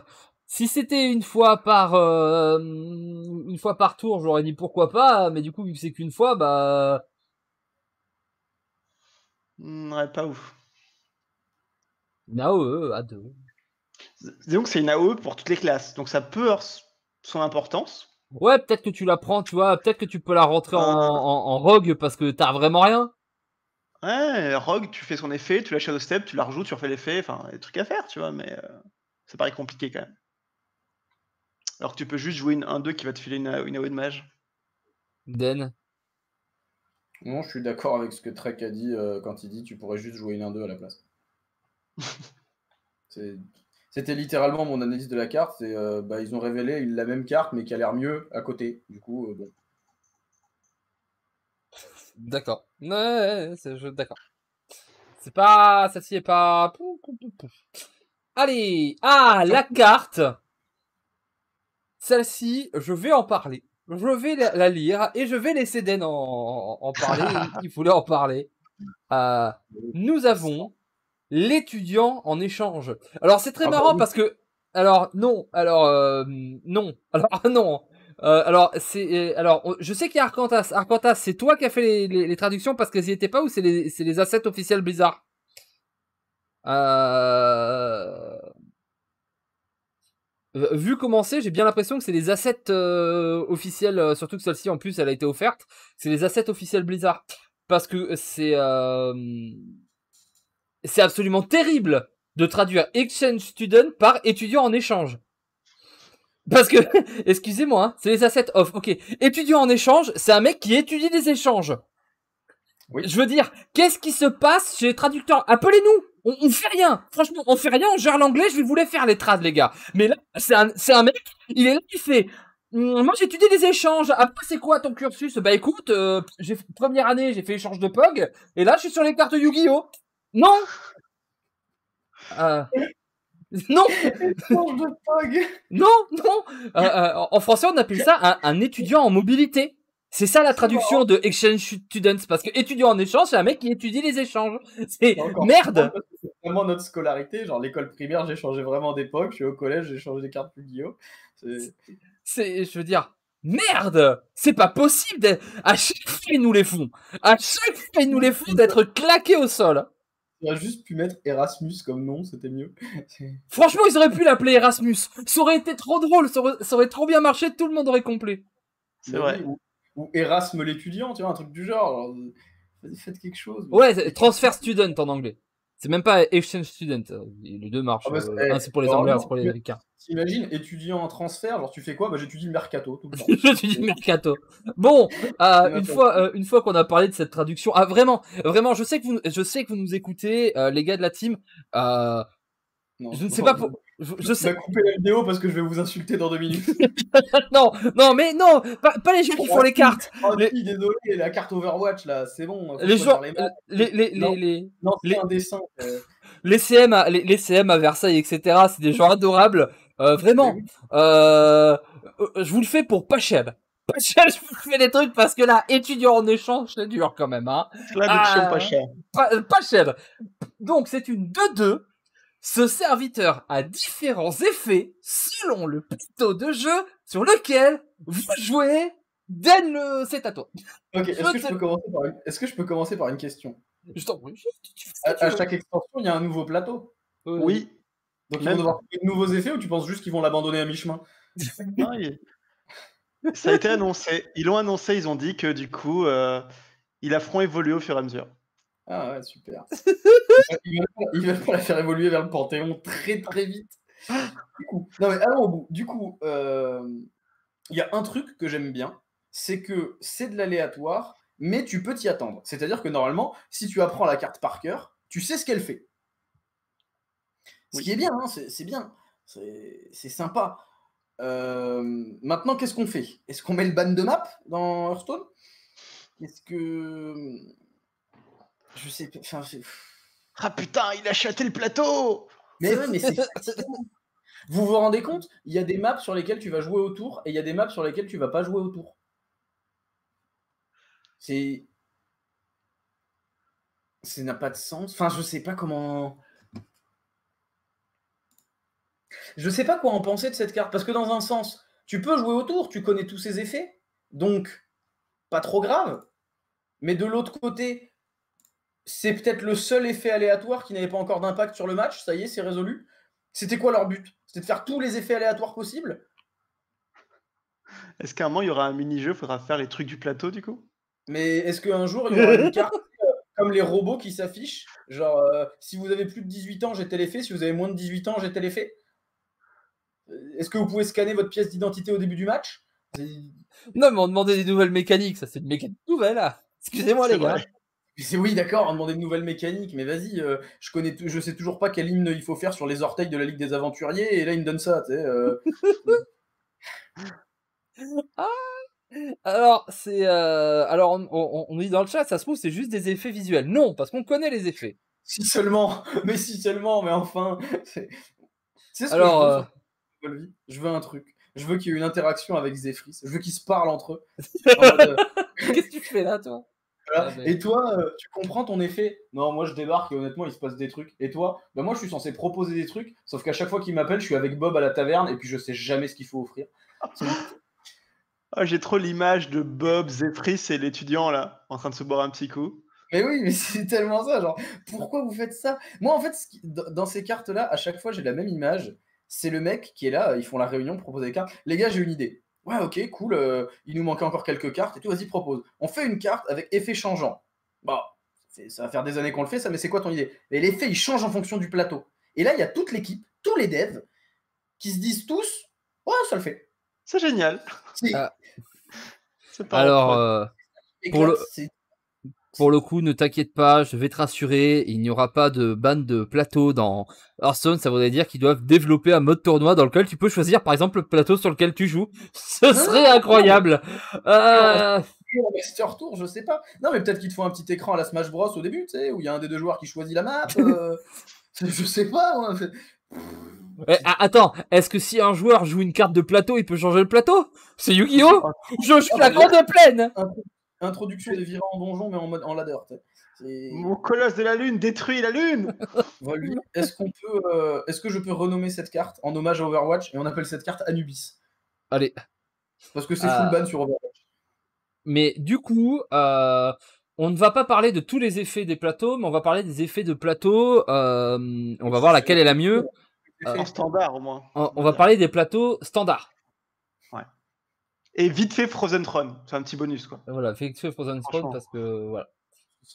si c'était une fois par une fois par tour, j'aurais dit pourquoi pas, mais du coup, vu que c'est qu'une fois, bah hmm, ouais, pas ouf. Non, à deux. Disons que c'est une AOE pour toutes les classes, donc ça peut avoir son importance. Ouais, peut-être que tu la prends, tu vois, peut-être que tu peux la rentrer euh. en, rogue parce que t'as vraiment rien. Ouais, rogue, tu fais son effet, tu la shadow step, tu la rejoues, tu refais l'effet, enfin, des trucs à faire, tu vois, mais euh, ça paraît compliqué quand même. Alors que tu peux juste jouer une 1-2 qui va te filer une, AOE e de mage. Den. Non, je suis d'accord avec ce que Trek a dit euh, quand il dit tu pourrais juste jouer une 1-2 à la place. c'est c'était littéralement mon analyse de la carte. Euh, bah, ils ont révélé la même carte, mais qui a l'air mieux à côté. Du coup, euh, D'accord. c'est, d'accord. C'est pas. Celle-ci est pas. Allez Ah, la carte Celle-ci, je vais en parler. Je vais la lire et je vais laisser Den en, en parler. il voulait en parler. Euh, nous avons l'étudiant en échange. Alors c'est très ah marrant bah parce que alors non, alors euh, non, alors ah non. Euh, alors c'est euh, alors je sais qu'il y a Arcantas. Arcantas, c'est toi qui as fait les, traductions parce qu'elles n'y étaient pas ou c'est les c'est les assets officiels Blizzard. Vu commencer j'ai bien l'impression que c'est les assets officiels, surtout que celle-ci en plus elle a été offerte, c'est les assets officiels Blizzard. Parce que c'est c'est absolument terrible de traduire exchange student par étudiant en échange. Parce que, excusez-moi, hein, c'est les assets off. Ok, étudiant en échange, c'est un mec qui étudie des échanges. Oui. Je veux dire, qu'est-ce qui se passe chez les traducteurs Appelez-nous on, fait rien Franchement, on fait rien, on gère l'anglais, je voulais faire les trades, les gars. Mais là, c'est un, mec, il est là, il fait... Hum, moi, j'étudie les échanges. Après, c'est quoi ton cursus Bah écoute, euh, première année, j'ai fait échange de POG, et là, je suis sur les cartes Yu-Gi-Oh euh, non Non Non, euh, non euh, En français, on appelle ça un, étudiant en mobilité. C'est ça la traduction de exchange students parce que étudiant en échange, c'est un mec qui étudie les échanges. C'est merde. C'est vraiment notre scolarité, genre l'école primaire, j'ai changé vraiment d'époque. Je suis au collège, j'ai changé des cartes yu C'est, je veux dire, merde. C'est pas possible. À chaque fois, ils nous les font. À chaque fois, ils nous les font d'être claqués au sol a juste pu mettre Erasmus comme nom, c'était mieux. Franchement, ils auraient pu l'appeler Erasmus. Ça aurait été trop drôle, ça aurait, trop bien marché, tout le monde aurait complet. C'est vrai. Ou, Erasme l'étudiant, tu vois, un truc du genre. faites quelque chose. Ouais, transfer student en anglais. C'est même pas exchange student. Euh, les deux marchent. Ah bah, euh, c'est, pour les Anglais, c'est pour les Américains. T'imagines, étudiant en transfert, alors tu fais quoi Bah j'étudie le mercato. Tout j'étudie le mercato. Bon, euh, une fois, une fois qu'on a parlé de cette traduction, ah vraiment, vraiment, je sais que vous, je sais que vous nous écoutez, les gars de la team. Non, je ne sais pas. Pour... Je, je, sais. couper la vidéo parce que je vais vous insulter dans deux minutes. non, non, mais non, pas, les gens qui oh, font les cartes. Oh, désolé, la carte Overwatch là, c'est bon. Les gens, les, les, les, non, les... les euh. CM, à, les, CM à Versailles, etc. C'est des gens adorables, euh, vraiment. Euh, je vous le fais pour pas cher je fais des trucs parce que là, étudiant en échange, c'est dur quand même. Hein. pas cher. Pas, pas Donc, c'est une 2-2 ce serviteur a différents effets selon le plateau de jeu sur lequel vous jouez. Den, le... c'est à toi. Ok, est-ce que, je peux commencer par une question À, chaque extension, il y a un nouveau plateau. Oui. Donc ils vont devoir de nouveaux effets ou tu penses juste qu'ils vont l'abandonner à mi-chemin Ça a été annoncé. Ils l'ont annoncé, ils ont dit que du coup, il euh, ils la feront évoluer au fur et à mesure. Ah ouais, super. ils, veulent, pas la faire évoluer vers le Panthéon très très vite. Du coup, non mais Du coup, euh, il y a un truc que j'aime bien, c'est que c'est de l'aléatoire, mais tu peux t'y attendre. C'est-à-dire que normalement, si tu apprends la carte par cœur, tu sais ce qu'elle fait. Ce qui est bien, hein, c'est bien. C'est sympa. Euh, maintenant, qu'est-ce qu'on fait Est-ce qu'on met le ban de map dans Hearthstone Qu'est-ce que je sais pas. Enfin, ah putain, il a châté le plateau Mais mais c'est. vous vous rendez compte Il y a des maps sur lesquelles tu vas jouer autour et il y a des maps sur lesquelles tu vas pas jouer autour. C'est. Ça n'a pas de sens. Enfin, je sais pas comment. Je sais pas quoi en penser de cette carte. Parce que dans un sens, tu peux jouer autour. tu connais tous ses effets. Donc, pas trop grave. Mais de l'autre côté, c'est peut-être le seul effet aléatoire qui n'avait pas encore d'impact sur le match. Ça y est, c'est résolu. C'était quoi leur but C'était de faire tous les effets aléatoires possibles Est-ce qu'à un moment, il y aura un mini-jeu Il faudra faire les trucs du plateau, du coup Mais est-ce qu'un jour, il y aura une carte euh, comme les robots qui s'affichent Genre, euh, si vous avez plus de 18 ans, j'ai tel Si vous avez moins de 18 ans, j'ai tel euh, Est-ce que vous pouvez scanner votre pièce d'identité au début du match Non, mais on demandait des nouvelles mécaniques. Ça, c'est une mécanique nouvelle, Excusez-moi, les gars. C'est oui, d'accord, on demandait de nouvelles mécaniques, mais vas-y, euh, je connais, je sais toujours pas quel hymne il faut faire sur les orteils de la Ligue des Aventuriers, et là il me donne ça, tu sais. Euh. Ah, alors, c'est. Euh, alors, on, dit dans le chat, ça se trouve, c'est juste des effets visuels. Non, parce qu'on connaît les effets. Si seulement, mais si seulement, mais enfin. C'est... ce que je, veux, je veux un truc. Je veux qu'il y ait une interaction avec Zephyris. Je veux qu'ils se parlent entre eux. Qu'est-ce que tu fais là, toi ah, bah. Et toi, euh, tu comprends ton effet Non, moi je débarque et honnêtement, il se passe des trucs. Et toi bah, moi je suis censé proposer des trucs, sauf qu'à chaque fois qu'il m'appelle, je suis avec Bob à la taverne et puis je sais jamais ce qu'il faut offrir. Ah, j'ai trop l'image de Bob, Zétris et l'étudiant là, en train de se boire un petit coup. Mais oui, mais c'est tellement ça, genre, pourquoi vous faites ça Moi, en fait, dans ces cartes-là, à chaque fois, j'ai la même image. C'est le mec qui est là, ils font la réunion, proposer des cartes. Les gars, j'ai une idée. Ouais, ok, cool, euh, il nous manquait encore quelques cartes et tout, vas-y, propose. On fait une carte avec effet changeant. Bah, ça va faire des années qu'on le fait, ça, mais c'est quoi ton idée Mais l'effet, il change en fonction du plateau. Et là, il y a toute l'équipe, tous les devs, qui se disent tous Ouais, ça le fait. C'est génial. Pas Alors, euh, pour le... Pour le coup, ne t'inquiète pas, je vais te rassurer, il n'y aura pas de ban de plateau dans Hearthstone. Ça voudrait dire qu'ils doivent développer un mode tournoi dans lequel tu peux choisir, par exemple, le plateau sur lequel tu joues. Ce ah serait incroyable. Euh... Ah Tour, je sais pas. Non, mais peut-être qu'ils te font un petit écran à la Smash Bros au début, tu sais, où il y a un des deux joueurs qui choisit la map. Euh, je sais pas. Eh, ah, attends, est-ce que si un joueur joue une carte de plateau, il peut changer le plateau C'est Yu-Gi-Oh Je joue la grande plaine Introduction des virants en donjon, mais en mode en ladder. Mon colosse de la lune détruit la lune. Est-ce qu'on peut, euh, est-ce que je peux renommer cette carte en hommage à Overwatch et on appelle cette carte Anubis Allez. Parce que c'est full euh, ban sur Overwatch. Mais du coup, euh, on ne va pas parler de tous les effets des plateaux, mais on va parler des effets de plateau. on va voir laquelle est la mieux. En standard au moins. On, on va parler des plateaux standards. Et vite fait Frozen Throne, c'est un petit bonus quoi. voilà, vite fait Frozen Throne parce que voilà.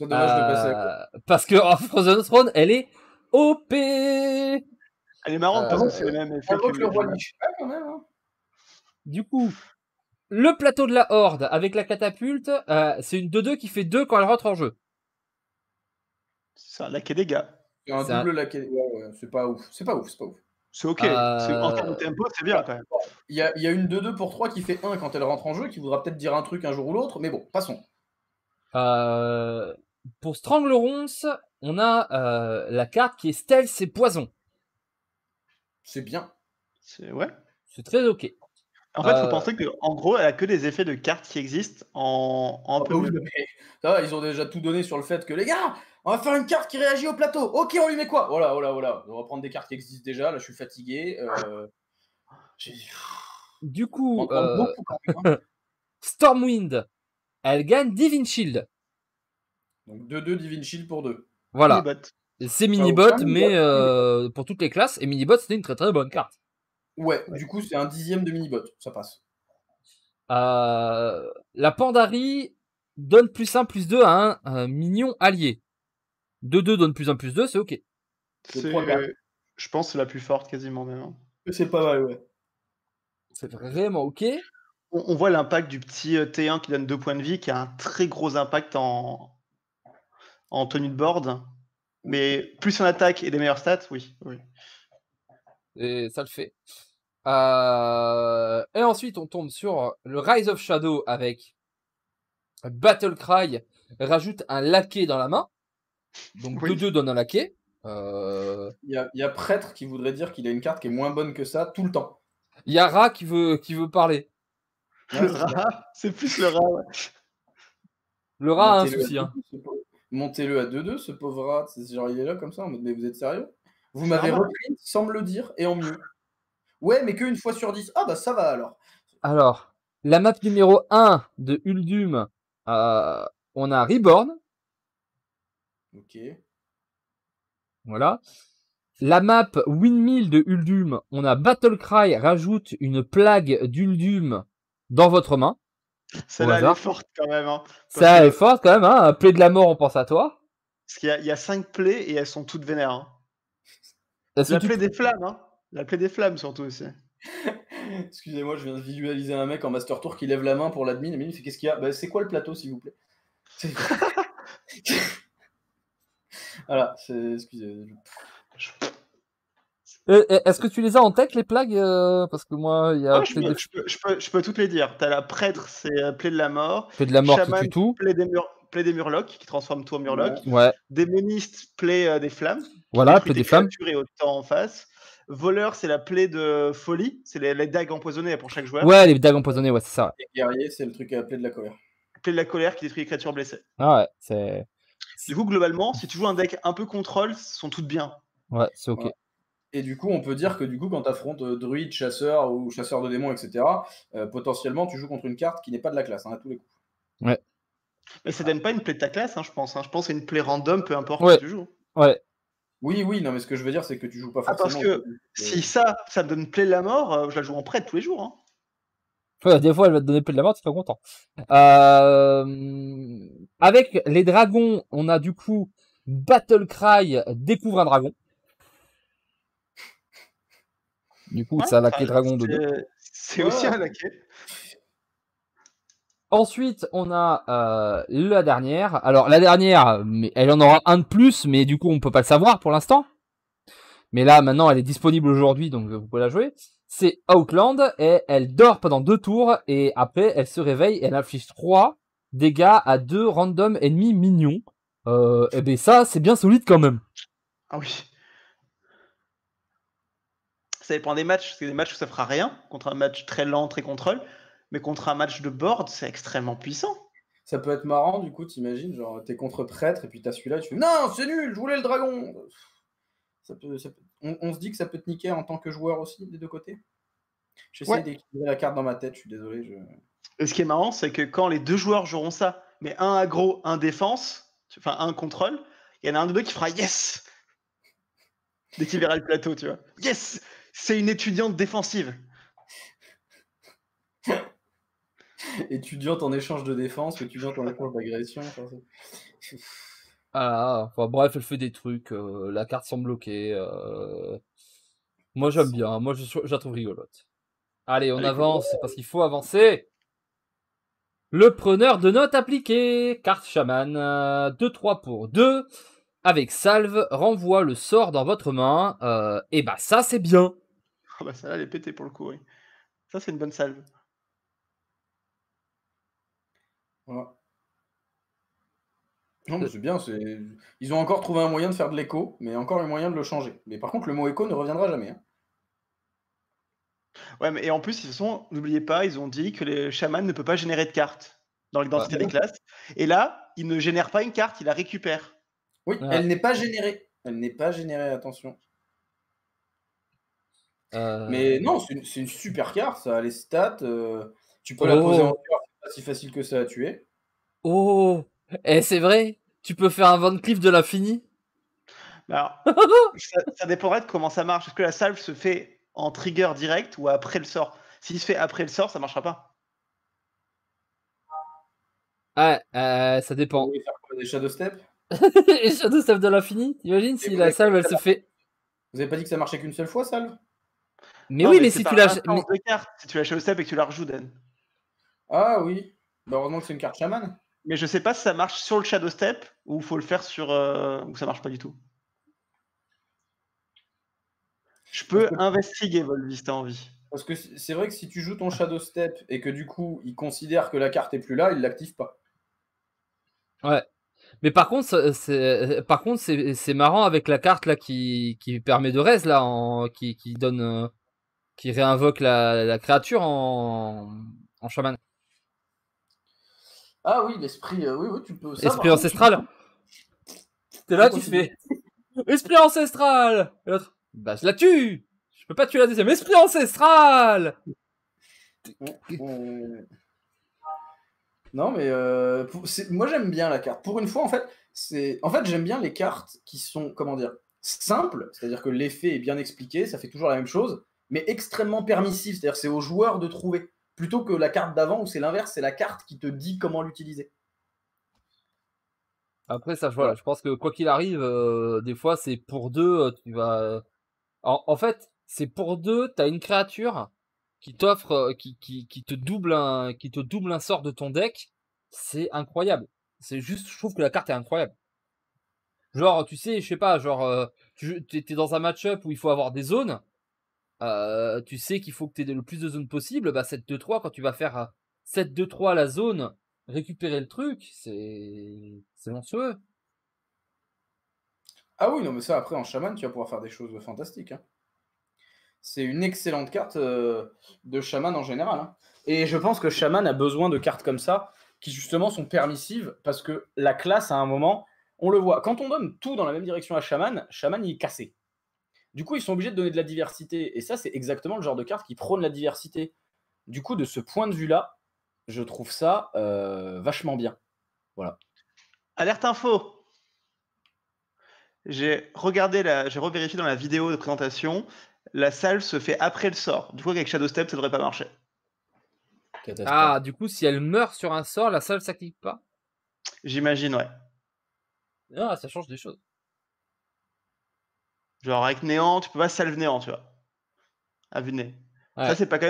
dommage de passer euh, Parce que oh, Frozen Throne, elle est OP Elle est marrante euh... parce que euh, c'est le même effet que le roi quand même. Hein. Du coup, le plateau de la Horde avec la catapulte, euh, c'est une 2-2 qui fait 2 quand elle rentre en jeu. C'est un laqué dégâts. C'est un double un... laqué dégâts, ouais. C'est pas ouf. C'est pas ouf, c'est pas ouf. C'est ok. Euh... En termes de euh, tempo, c'est bien bah, quand même. Il y a, il y a une 2-2 pour 3 qui fait 1 quand elle rentre en jeu, qui voudra peut-être dire un truc un jour ou l'autre, mais bon, passons. Euh... Pour Ronce, on a euh, la carte qui est Stealth et Poison. C'est bien. C'est ouais. C'est très ok. En fait, il faut euh. penser qu'en gros, elle a que des effets de cartes qui existent en, ah bah peu. ils ont déjà tout donné sur le fait que les gars, on va faire une carte qui réagit au plateau. Ok, on lui met quoi Voilà, voilà, voilà. On va prendre des cartes qui existent déjà. Là, je suis fatigué. Euh, du coup, euh, hein. Stormwind, elle gagne Divine Shield. Donc 2-2 Divine Shield pour 2. Voilà. C'est mini-bot, ah, mais pour toutes les classes. Et mini-bot, c'était une très très bonne carte. Ouais, du coup, c'est un dixième de mini-bot, ça passe. Euh, la Pandarie donne plus 1 plus 2 à un, euh, mignon allié. 2 2 donne plus 1 plus 2, c'est ok. je pense que c'est la plus forte quasiment même. C'est pas mal, ouais. C'est vraiment ok. On, voit l'impact du petit euh, T1 qui donne 2 points de vie, qui a un très gros impact en, en tenue de board. Mais plus en attaque et des meilleures stats, oui. oui. Et ça le fait. Euh, et ensuite, on tombe sur le Rise of Shadow avec Cry rajoute un laquais dans la main. Donc 2-2 deux donne un laquais. Euh, il y, a, Prêtre qui voudrait dire qu'il a une carte qui est moins bonne que ça tout le temps. Il y a Rat qui veut, qui veut parler. Le rat, c'est plus le rat. Le rat a un souci. Montez-le à 2-2, hein. ce pauvre rat. genre, il est là comme ça mais vous êtes sérieux Vous m'avez repris sans me le dire et en mieux. Ouais, mais qu'une fois sur dix. Ah bah ça va alors. Alors, la map numéro 1 de Uldum, euh, on a Reborn. Ok. Voilà. La map Windmill de Uldum, on a Battlecry, rajoute une plague d'Uldum dans votre main. Celle-là, hein. est forte quand même. Ça, est fort quand même. Hein. Play de la mort, on pense à toi. Parce qu'il y, a cinq plaies et elles sont toutes vénères. Hein. La plaie des flammes. Hein. La plaie des flammes, surtout Excusez-moi, je viens de visualiser un mec en Master Tour qui lève la main pour l'admin. Il fait Qu'est-ce qu'il y a bah, C'est quoi le plateau, s'il vous plaît Voilà, Excusez. Euh, euh, est-ce que tu les as en tête, les plagues euh Parce que moi, il y ah, je, peux, je, toutes les dire. T'as la prêtre, c'est plaie de la mort. Plaie de la mort tout. Plaie des, plaie des murlocs, qui transforme tout en murloc. Ouais. Démoniste, plaie des flammes. Voilà, plaie des flammes. Tu autant en face. Voleur, c'est la plaie de folie, c'est les, les, dagues empoisonnées pour chaque joueur. Ouais, les dagues empoisonnées, ouais, c'est ça. Et guerrier, c'est le truc à euh, la plaie de la colère. Plaie de la colère qui détruit les créatures blessées. Ah ouais, c'est. Du coup, globalement, si tu joues un deck un peu contrôle, sont toutes bien. Ouais, c'est ok. Et du coup, on peut dire que du coup, quand tu affrontes euh, druide, chasseur ou chasseur de démons, etc., euh, potentiellement, tu joues contre une carte qui n'est pas de la classe hein, à tous les coups. Ouais. Mais ça donne pas une plaie de ta classe, hein, je pense. Hein. Je pense que c'est une plaie random, peu importe ce tu joues. Ouais. Oui, oui, non, mais ce que je veux dire, c'est que tu joues pas ah, forcément. parce que si euh. ça, ça me donne plaie de la mort, euh, je la joue en prêt tous les jours. Hein. des fois, elle va te donner plaie de la mort, tu seras content. Euh, avec les dragons, on a du coup Battle Cry découvre un dragon. Du coup, ah, ah, c'est ça l'a dragon de C'est aussi un laquais. Ensuite, on a euh, la dernière. Alors la dernière, elle en aura un de plus, mais du coup on ne peut pas le savoir pour l'instant. Mais là maintenant elle est disponible aujourd'hui, donc vous pouvez la jouer. C'est Outland et elle dort pendant deux tours et après elle se réveille et elle inflige trois dégâts à deux random ennemis mignons. et euh, eh bien ça c'est bien solide quand même. Ah oui. Ça dépend des matchs, parce que des matchs où ça fera rien contre un match très lent, très contrôle mais contre un match de board, c'est extrêmement puissant. Ça peut être marrant, du coup, t'imagines, genre, t'es contre prêtre, et puis t'as celui-là, tu fais Non, c'est nul, je voulais le dragon ça peut, On, se dit que ça peut te niquer en tant que joueur aussi, des deux côtés J'essaie d'équilibrer la carte dans ma tête, je suis désolé. Et ce qui est marrant, c'est que quand les deux joueurs joueront ça, mais un aggro, un défense, enfin un contrôle, il y en a un de deux qui fera Yes Dès qu'il verra le plateau, tu vois. Yes C'est une étudiante défensive étudiante en échange de défense, étudiante en échange d'agression. ah, ah, ah. bref, elle fait des trucs, euh, la carte semble bloquée. Euh. Moi j'aime bien, hein. moi je, trouve rigolote. Allez, on avance, parce qu'il faut avancer. Le preneur de notes appliqué, carte chaman, 2-3 euh, pour 2. Avec salve, renvoie le sort dans votre main. et bah ça c'est bien. Oh bah ça elle est pour le coup, Ça c'est une bonne salve. Non, mais euh. c'est bien. c'est- Ils ont encore trouvé un moyen de faire de l'écho, mais encore un moyen de le changer. Mais par contre, le mot écho ne reviendra jamais. Hein. Ouais, mais et en plus, ils sont, n'oubliez pas, ils ont dit que le chaman ne peut pas générer de cartes dans l'identité ah des classes. Et là, il ne génère pas une carte, il la récupère. Oui, ah. elle n'est pas générée. Elle n'est pas générée, attention. Euh. Mais non, c'est une, super carte, ça les stats. Euh, tu peux la oh. poser en si facile que ça à tuer. Oh Eh, c'est vrai Tu peux faire un Van Cleef de l'infini bah, Alors, ça, dépendrait de comment ça marche. Est-ce que la salve se fait en trigger direct ou après le sort S'il se fait après le sort, ça marchera pas. Ah, euh, ça dépend. des Shadow Step Les Shadow Step de l'infini T'imagines si la salve, elle se fait... Vous avez pas dit que ça marchait qu'une seule fois, salve mais oui, mais, si, tu lâches si tu lâches Step et que tu la rejoues, Dan. Ah oui, bah, heureusement que c'est une carte chaman. Mais je sais pas si ça marche sur le Shadow Step ou faut le faire sur euh, ou ça marche pas du tout. Je peux investiguer Volvi si t'as envie. Parce que c'est vrai que si tu joues ton Shadow Step et que du coup il considère que la carte est plus là, il l'active pas. Ouais. Mais par contre, c'est par contre c'est marrant avec la carte là qui, permet de reste là, qui... donne, euh, qui réinvoque la, la créature en, en chaman. Ah oui, l'esprit, euh, oui, tu peux. Esprit ancestral C'est T'es là, tu fais Esprit ancestral Bah, je la tue Je peux pas tuer la deuxième. Esprit ancestral euh, Non, mais euh, moi j'aime bien la carte. Pour une fois, en fait, c'est en fait j'aime bien les cartes qui sont comment dire simples, c'est-à-dire que l'effet est bien expliqué, ça fait toujours la même chose, mais extrêmement permissif, c'est-à-dire que c'est au joueur de trouver plutôt que la carte d'avant où c'est l'inverse, c'est la carte qui te dit comment l'utiliser. Après, ça, voilà, je pense que quoi qu'il arrive, euh, des fois, c'est pour deux, euh, tu vas. Euh, en, fait, c'est pour deux, tu as une créature qui t'offre, qui, qui, qui, te double un, qui te double un sort de ton deck. C'est incroyable. C'est juste, je trouve que la carte est incroyable. Genre, tu sais, je sais pas, genre, tu es dans un match-up où il faut avoir des zones. Euh, tu sais qu'il faut que tu aies le plus de zones possible, bah 7-2-3, quand tu vas faire 7-2-3 euh, la zone, récupérer le truc, c'est monstrueux. Ah oui, non, mais ça, après, en chaman, tu vas pouvoir faire des choses fantastiques. Hein. C'est une excellente carte euh, de chaman en général. Hein. Et je pense que chaman a besoin de cartes comme ça, qui justement sont permissives, parce que la classe, à un moment, on le voit. Quand on donne tout dans la même direction à chaman, chaman, il est cassé. Du coup, ils sont obligés de donner de la diversité. Et ça, c'est exactement le genre de carte qui prône la diversité. Du coup, de ce point de vue-là, je trouve ça euh, vachement bien. Voilà. Alerte info. J'ai regardé, j'ai revérifié dans la vidéo de présentation. La salle se fait après le sort. Du coup, avec Shadow Step, ça devrait pas marcher. Ah, du coup, si elle meurt sur un sort, la salle s'active pas J'imagine, ouais. Ah, ça change des choses. Genre avec Néant, tu peux pas salve Néant, tu vois. À ah, vue Ça, c'est quand,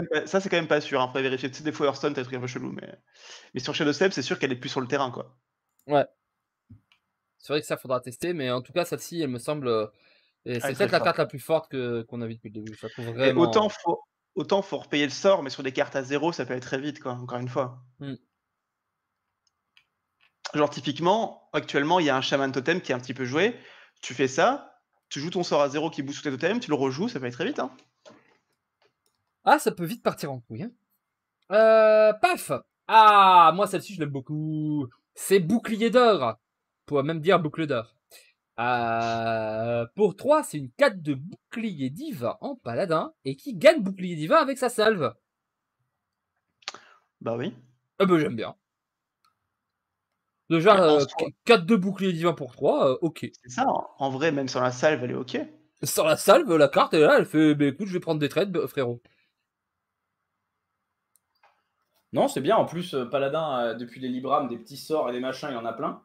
même pas... sûr. Hein, après vérifier. Tu sais, des fois, Hearthstone, t'as des un peu chelou, mais, mais sur Shadowstep, c'est sûr qu'elle est plus sur le terrain, quoi. Ouais. C'est vrai que ça faudra tester, mais en tout cas, celle-ci, elle me semble. Euh, ah, c'est peut-être la carte la plus forte qu'on a vue depuis le début. autant faut, autant faut repayer le sort, mais sur des cartes à zéro, ça peut aller très vite, quoi, encore une fois. Hmm. Genre, typiquement, actuellement, il y a un Shaman Totem qui est un petit peu joué. Tu fais ça, tu joues ton sort à zéro qui booste tes totems, tu le rejoues, ça peut aller très vite. Hein. Ah, ça peut vite partir en couille. Hein. Euh, paf Ah, moi celle-ci je l'aime beaucoup. C'est Bouclier d'or. Pour même dire Boucle d'or. Euh, pour 3, c'est une 4 de Bouclier divin en paladin et qui gagne Bouclier divin avec sa salve. Bah oui. Ah bah j'aime bien. Déjà, genre, 4-2 bouclier divin pour 3, euh, ok. C'est ça, en vrai, même sur la salve, elle est ok. Sur la salve, la carte, elle fait bah, écoute, je vais prendre des trades, bah, frérot. Non, c'est bien. En plus, euh, Paladin, euh, depuis les Libram, des petits sorts et des machins, il y en a plein.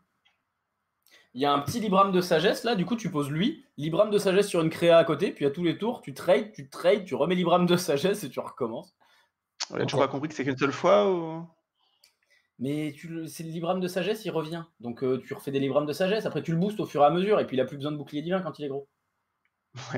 Il y a un petit Libram de sagesse, là, du coup, tu poses lui, Libram de sagesse sur une créa à côté, puis à tous les tours, tu trades, tu trades, tu remets Libram de sagesse et tu recommences. Tu n'as pas compris que c'est qu'une seule fois ou mais tu, c'est le libram de sagesse, il revient. Donc euh, tu refais des librams de sagesse, après tu le boostes au fur et à mesure, et puis il a plus besoin de bouclier divin quand il est gros. te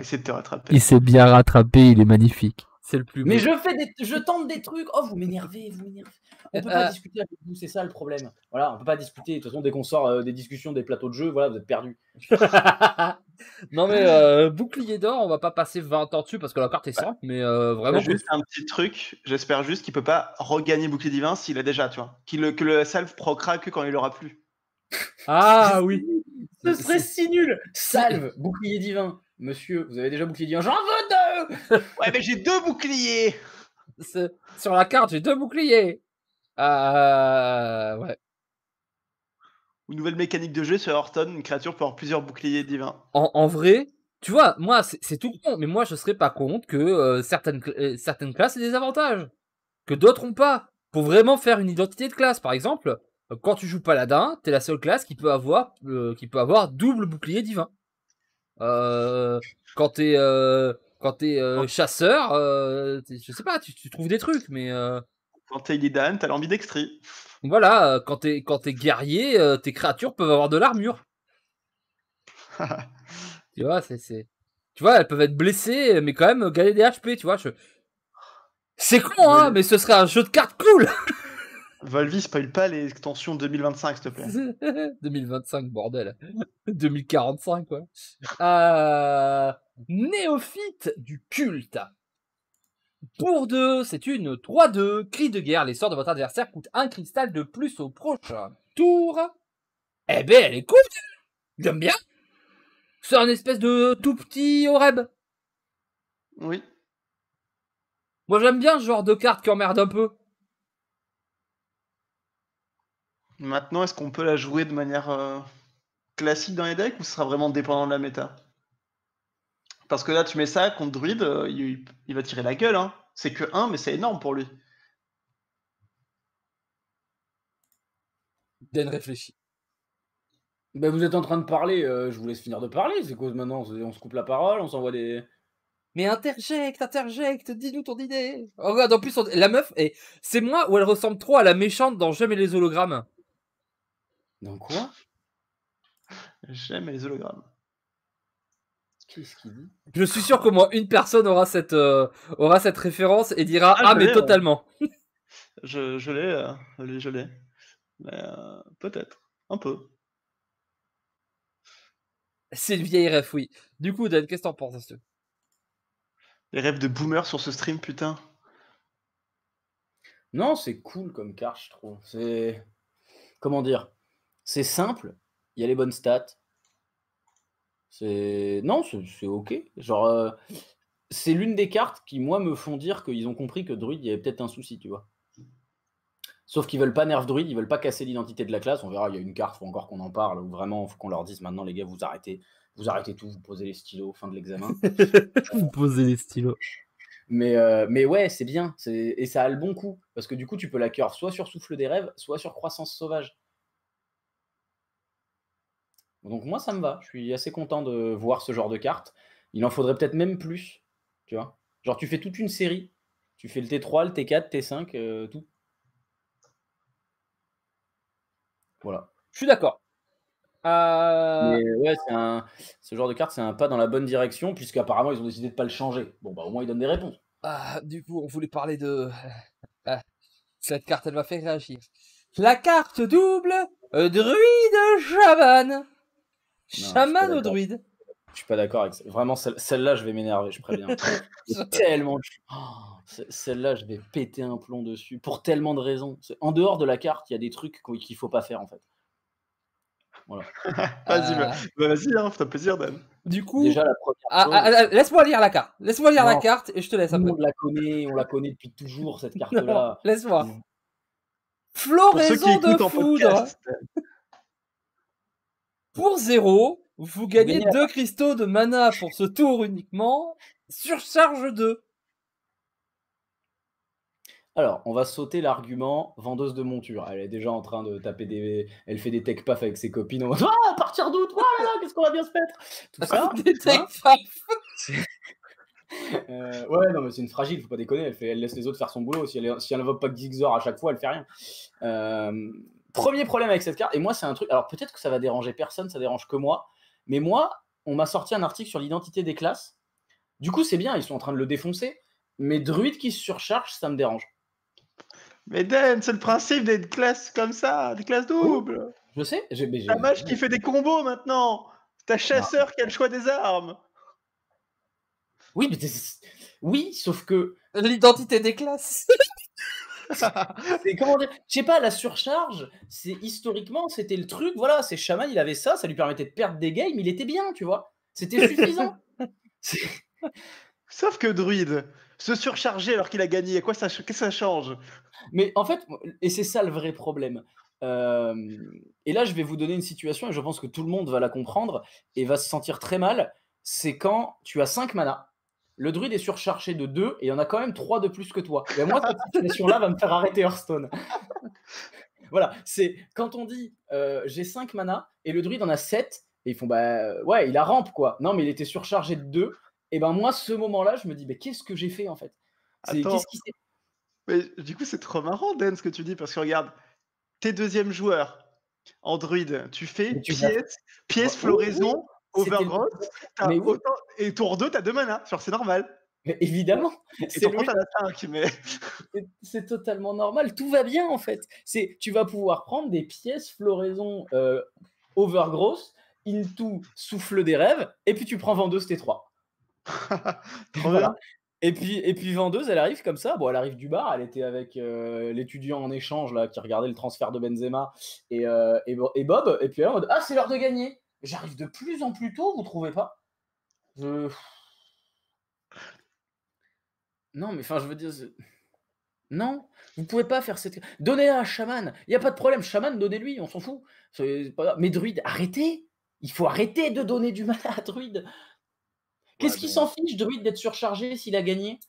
Il s'est bien rattrapé, il est magnifique plus. Mais je fais des... je tente des trucs. Oh, vous m'énervez, vous m'énervez. On peut pas euh. discuter avec vous, c'est ça le problème. Voilà, on peut pas discuter. De toute façon, dès qu'on sort euh, des discussions, des plateaux de jeu, voilà, vous êtes perdus. non mais euh, bouclier d'or, on va pas passer 20 ans dessus parce que la carte est bah, simple, mais vraiment. Juste un petit truc. J'espère juste qu'il peut pas regagner bouclier divin s'il est déjà, tu vois. que le salve procraque quand il l'aura plus. Ah oui. Ce serait si nul. Salve bouclier divin. Monsieur, vous avez déjà bouclier divin. J'en veux deux Ouais, mais j'ai deux boucliers Sur la carte, j'ai deux boucliers euh... Ouais. Une nouvelle mécanique de jeu sur Horton, une créature peut avoir plusieurs boucliers divins. En, vrai, tu vois, moi, c'est tout bon, mais moi, je serais pas contre que euh, certaines, euh, certaines classes aient des avantages, que d'autres ont pas, pour vraiment faire une identité de classe. Par exemple, euh, quand tu joues Paladin, t'es la seule classe qui peut avoir, qui peut avoir double bouclier divin. Euh, quand t'es euh, quand t'es euh, chasseur, je sais pas, tu, trouves des trucs, mais. Quand t'es Illidan, t'as l'ambidextrie. Voilà, quand t'es quand es guerrier, tes créatures peuvent avoir de l'armure. tu vois, c'est tu vois, elles peuvent être blessées, mais quand même gagner des HP, tu vois. C'est con, hein, mais ce serait un jeu de cartes cool. Volvi, spoil pas les extensions 2025, s'il te plaît. 2025, bordel. 2045, quoi. Euh, néophyte du culte. Pour deux, c'est une 3-2. Cri de guerre, L'essor de votre adversaire coûte un cristal de plus au prochain tour. Eh ben, elle est cool J'aime bien C'est un espèce de tout petit Oreb. Oui. Moi, j'aime bien ce genre de carte qui emmerde un peu. Maintenant, est-ce qu'on peut la jouer de manière euh, classique dans les decks ou ce sera vraiment dépendant de la méta Parce que là, tu mets ça contre Druid, euh, il, va tirer la gueule. Hein. C'est que 1, mais c'est énorme pour lui. Den réfléchit. Ben, vous êtes en train de parler, euh, je vous laisse finir de parler, c'est cause maintenant on se coupe la parole, on s'envoie des. Mais interjecte, interjecte, dis-nous ton idée. Oh, en plus, la meuf, eh, c'est moi ou elle ressemble trop à la méchante dans J'aime les hologrammes. Dans quoi J'aime les hologrammes. Qu'est-ce qu'il dit Je suis sûr qu'au moins une personne aura cette, euh, aura cette référence et dira Ah, ah mais totalement euh. Je, euh, je l'ai, je l'ai. peut-être, un peu. C'est le vieil rêve, oui. Du coup, Dan, qu'est-ce que t'en penses Les rêves de boomer sur ce stream, putain. Non, c'est cool comme car, je trouve. C'est. Comment dire c'est simple, il y a les bonnes stats. C'est non, c'est ok. Genre, euh, c'est l'une des cartes qui moi me font dire qu'ils ont compris que druide il y avait peut-être un souci, tu vois. Sauf qu'ils veulent pas nerf druide, ils veulent pas casser l'identité de la classe. On verra, il y a une carte, faut encore qu'on en parle, ou vraiment, faut qu'on leur dise maintenant, les gars, vous arrêtez, vous arrêtez tout, vous posez les stylos, fin de l'examen. vous posez les stylos. Mais, euh, mais ouais, c'est bien, et ça a le bon coup, parce que du coup, tu peux la curve soit sur souffle des rêves, soit sur croissance sauvage. Donc moi, ça me va. Je suis assez content de voir ce genre de carte. Il en faudrait peut-être même plus. Tu vois Genre, tu fais toute une série. Tu fais le T3, le T4, T5, euh, tout. Voilà. Je suis d'accord. Euh, Mais euh, ouais, un... ce genre de carte, c'est un pas dans la bonne direction, puisqu'apparemment, ils ont décidé de pas le changer. Bon, bah au moins, ils donnent des réponses. Ah, du coup, on voulait parler de... Ah, cette carte, elle va faire réagir. La carte double Druide Shaman Chaman ou druide Je suis pas d'accord avec ça. Vraiment, celle-là, je vais m'énerver, je préviens. tellement. Oh, celle-là, je vais péter un plomb dessus pour tellement de raisons. En dehors de la carte, il y a des trucs qu'il faut pas faire en fait. vas-y, bah, euh. bah, vas-y, hein, plaisir, Dan. Du coup, ah, ah, ah, laisse-moi lire la carte. Laisse-moi lire la carte et je te laisse. Après. On la connaît, on la connaît depuis toujours cette carte-là. Laisse-moi. Floraison de foudre. Pour zéro, vous gagnez deux cristaux de mana pour ce tour uniquement. Surcharge 2. Alors, on va sauter l'argument vendeuse de monture. Elle est déjà en train de taper des. Elle fait des tech paf avec ses copines. Ah, à partir d'où qu'est-ce qu'on va bien se mettre Des tech paf euh, ouais, non, mais c'est une fragile, faut pas déconner. Elle, fait, laisse les autres faire son boulot. Si elle, si pas pas heures à chaque fois, elle fait rien. Euh, Premier problème avec cette carte, et moi c'est un truc, alors peut-être que ça va déranger personne, ça dérange que moi, mais moi, on m'a sorti un article sur l'identité des classes. Du coup, c'est bien, ils sont en train de le défoncer, mais druide qui se surcharge, ça me dérange. Mais Dan, c'est le principe des classes comme ça, des classes oh, doubles. je sais, j'ai La mage qui fait des combos maintenant. T'as ah. chasseur qui a le choix des armes. Oui, mais oui, sauf que l'identité des classes. Je sais pas, la surcharge, c'est historiquement, c'était le truc. Voilà, c'est Shaman, il avait ça, ça lui permettait de perdre des games, il était bien, tu vois. C'était suffisant. Sauf que Druid, se surcharger alors qu'il a gagné, quoi ça, qu'est-ce que ça change Mais en fait, et c'est ça le vrai problème. Euh, et là, je vais vous donner une situation, et je pense que tout le monde va la comprendre et va se sentir très mal. C'est quand tu as 5 manas le druide est surchargé de 2 et il y en a quand même 3 de plus que toi. Mais moi, cette situation-là va me faire arrêter Hearthstone. voilà, c'est quand on dit euh, j'ai 5 mana et le druide en a 7, et ils font bah euh, ouais, il a rampe quoi. Non, mais il était surchargé de 2. Et ben moi, ce moment-là, je me dis, mais qu'est-ce que j'ai fait en fait mais du coup, c'est trop marrant, Dan, ce que tu dis, parce que regarde, t'es deuxième joueur en druide, tu fais pièce, pièce, floraison, Overgrowth, et tour 2, t'as deux manas, c'est normal. évidemment. C'est mais... totalement normal. Tout va bien en fait. C'est, tu vas pouvoir prendre des pièces floraison Overgrowth overgrowth, into souffle des rêves, et puis tu prends vendeuse T3. Et puis, et puis vendeuse, elle arrive comme ça. Bon, elle arrive du bar. Elle était avec euh, l'étudiant en échange là, qui regardait le transfert de Benzema et, euh, et, Bob. Et puis elle en mode ah c'est l'heure de gagner. J'arrive de plus en plus tôt, vous trouvez pas Non, mais enfin, je veux dire. Non, vous pouvez pas faire cette. Donnez-la à chaman Il n'y a pas de problème. chaman, donnez-lui, on s'en fout. Mais druide, arrêtez. Il faut arrêter de donner du mal à druide. Qu'est-ce qu'il s'en fiche, druide, d'être surchargé s'il a gagné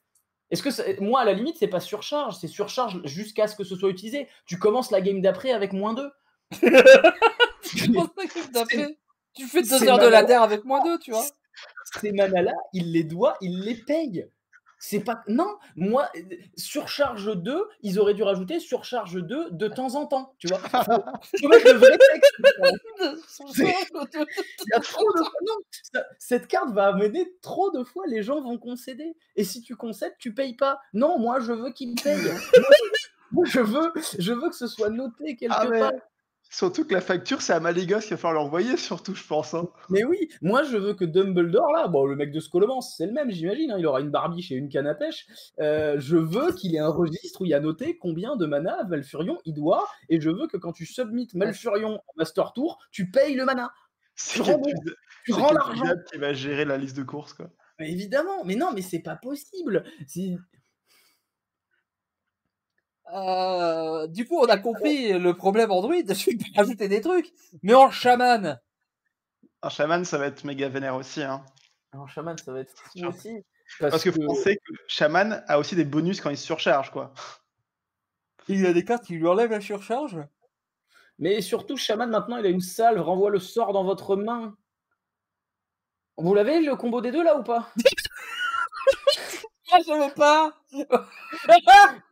Est-ce que ça... moi, à la limite, c'est pas surcharge, c'est surcharge jusqu'à ce que ce soit utilisé. Tu commences la game d'après avec moins 2. Tu fais deux heures de la terre avec moins deux, tu vois. Ces manas-là, il les doit, il les paye. C'est pas. Non, moi, surcharge 2, ils auraient dû rajouter surcharge 2 de temps en temps, tu vois. cette carte va amener trop de fois, les gens vont concéder. Et si tu concèdes, tu payes pas. Non, moi, je veux qu'ils payent. moi, je veux, je veux que ce soit noté quelque ah, part. Surtout que la facture, c'est à Malégos qu'il va falloir l'envoyer, surtout, je pense. Hein. Mais oui, moi, je veux que Dumbledore, là, bon, le mec de Scolomans, c'est le même, j'imagine, hein, il aura une barbiche et une canne à pêche. Euh, je veux qu'il ait un registre où il y a noté combien de mana Malfurion il doit, et je veux que quand tu submites Malfurion en Master Tour, tu payes le mana. tu rends l'argent. qui va gérer la liste de courses, quoi. évidemment, mais non, mais c'est pas possible. Euh, du coup, on a compris le problème Android, je pas rajouter des trucs. Mais en chaman. En chaman, ça va être méga vénère aussi. Hein. En chaman, ça va être aussi. Parce, que, vous pensez que chaman a aussi des bonus quand il se surcharge, quoi. Il a des cartes qui lui enlèvent la surcharge. Mais surtout, chaman, maintenant, il a une salve, renvoie le sort dans votre main. Vous l'avez le combo des deux là ou pas ah, je veux pas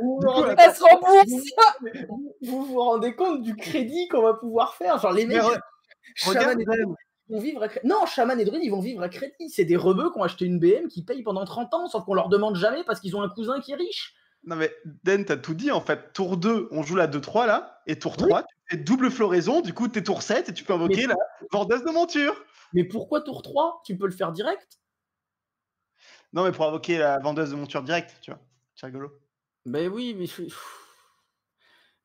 vous, se rembourse vous, vous, rendez compte du crédit qu'on va pouvoir faire Genre les mecs, et vivre à crédit. Non, Shaman et Druid, ils vont vivre à crédit. C'est des rebeux qui ont acheté une BM qui payent pendant 30 ans, sauf qu'on leur demande jamais parce qu'ils ont un cousin qui est riche. Non mais Den, t'as tout dit en fait. Tour 2, on joue la 2-3 là, et tour 3, tu fais double floraison, du coup t'es tour 7 et tu peux invoquer la vendeuse de monture. Mais pourquoi tour 3 Tu peux le faire direct Non mais pour invoquer la vendeuse de monture direct, tu vois. C'est rigolo. Ben oui, mais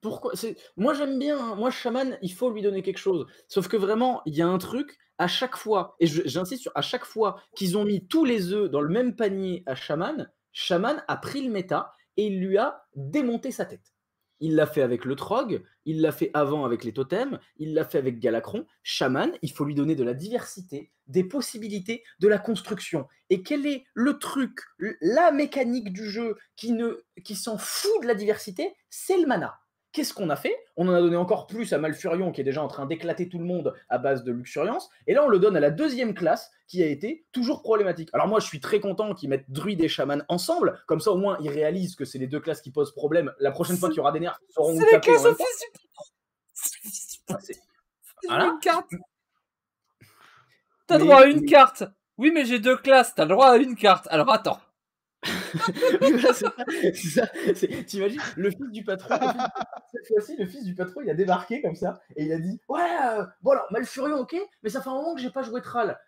Pourquoi Moi j'aime bien, hein. moi chaman, il faut lui donner quelque chose. Sauf que vraiment, il y a un truc, à chaque fois, et j'insiste sur à chaque fois qu'ils ont mis tous les œufs dans le même panier à chaman, chaman a pris le méta et il lui a démonté sa tête. Il l'a fait avec le Trog, il l'a fait avant avec les totems, il l'a fait avec Galacron. Chaman, il faut lui donner de la diversité, des possibilités, de la construction. Et quel est le truc, la mécanique du jeu qui, ne, qui s'en fout de la diversité C'est le mana. Qu'est-ce qu'on a fait On en a donné encore plus à Malfurion, qui est déjà en train d'éclater tout le monde à base de luxuriance. Et là, on le donne à la deuxième classe, qui a été toujours problématique. Alors moi, je suis très content qu'ils mettent Druid et chamans ensemble. Comme ça, au moins, ils réalisent que c'est les deux classes qui posent problème. La prochaine fois qu'il y aura des nerfs, ils C'est Une carte. T'as droit à une carte. Oui, mais j'ai deux classes. T'as droit à une carte. Alors attends. T'imagines, le fils du patron, cette fois-ci, le fils du patron, il a débarqué comme ça et il a dit Ouais, euh, bon alors, Malfurion, ok, mais ça fait un moment que j'ai pas joué Tral.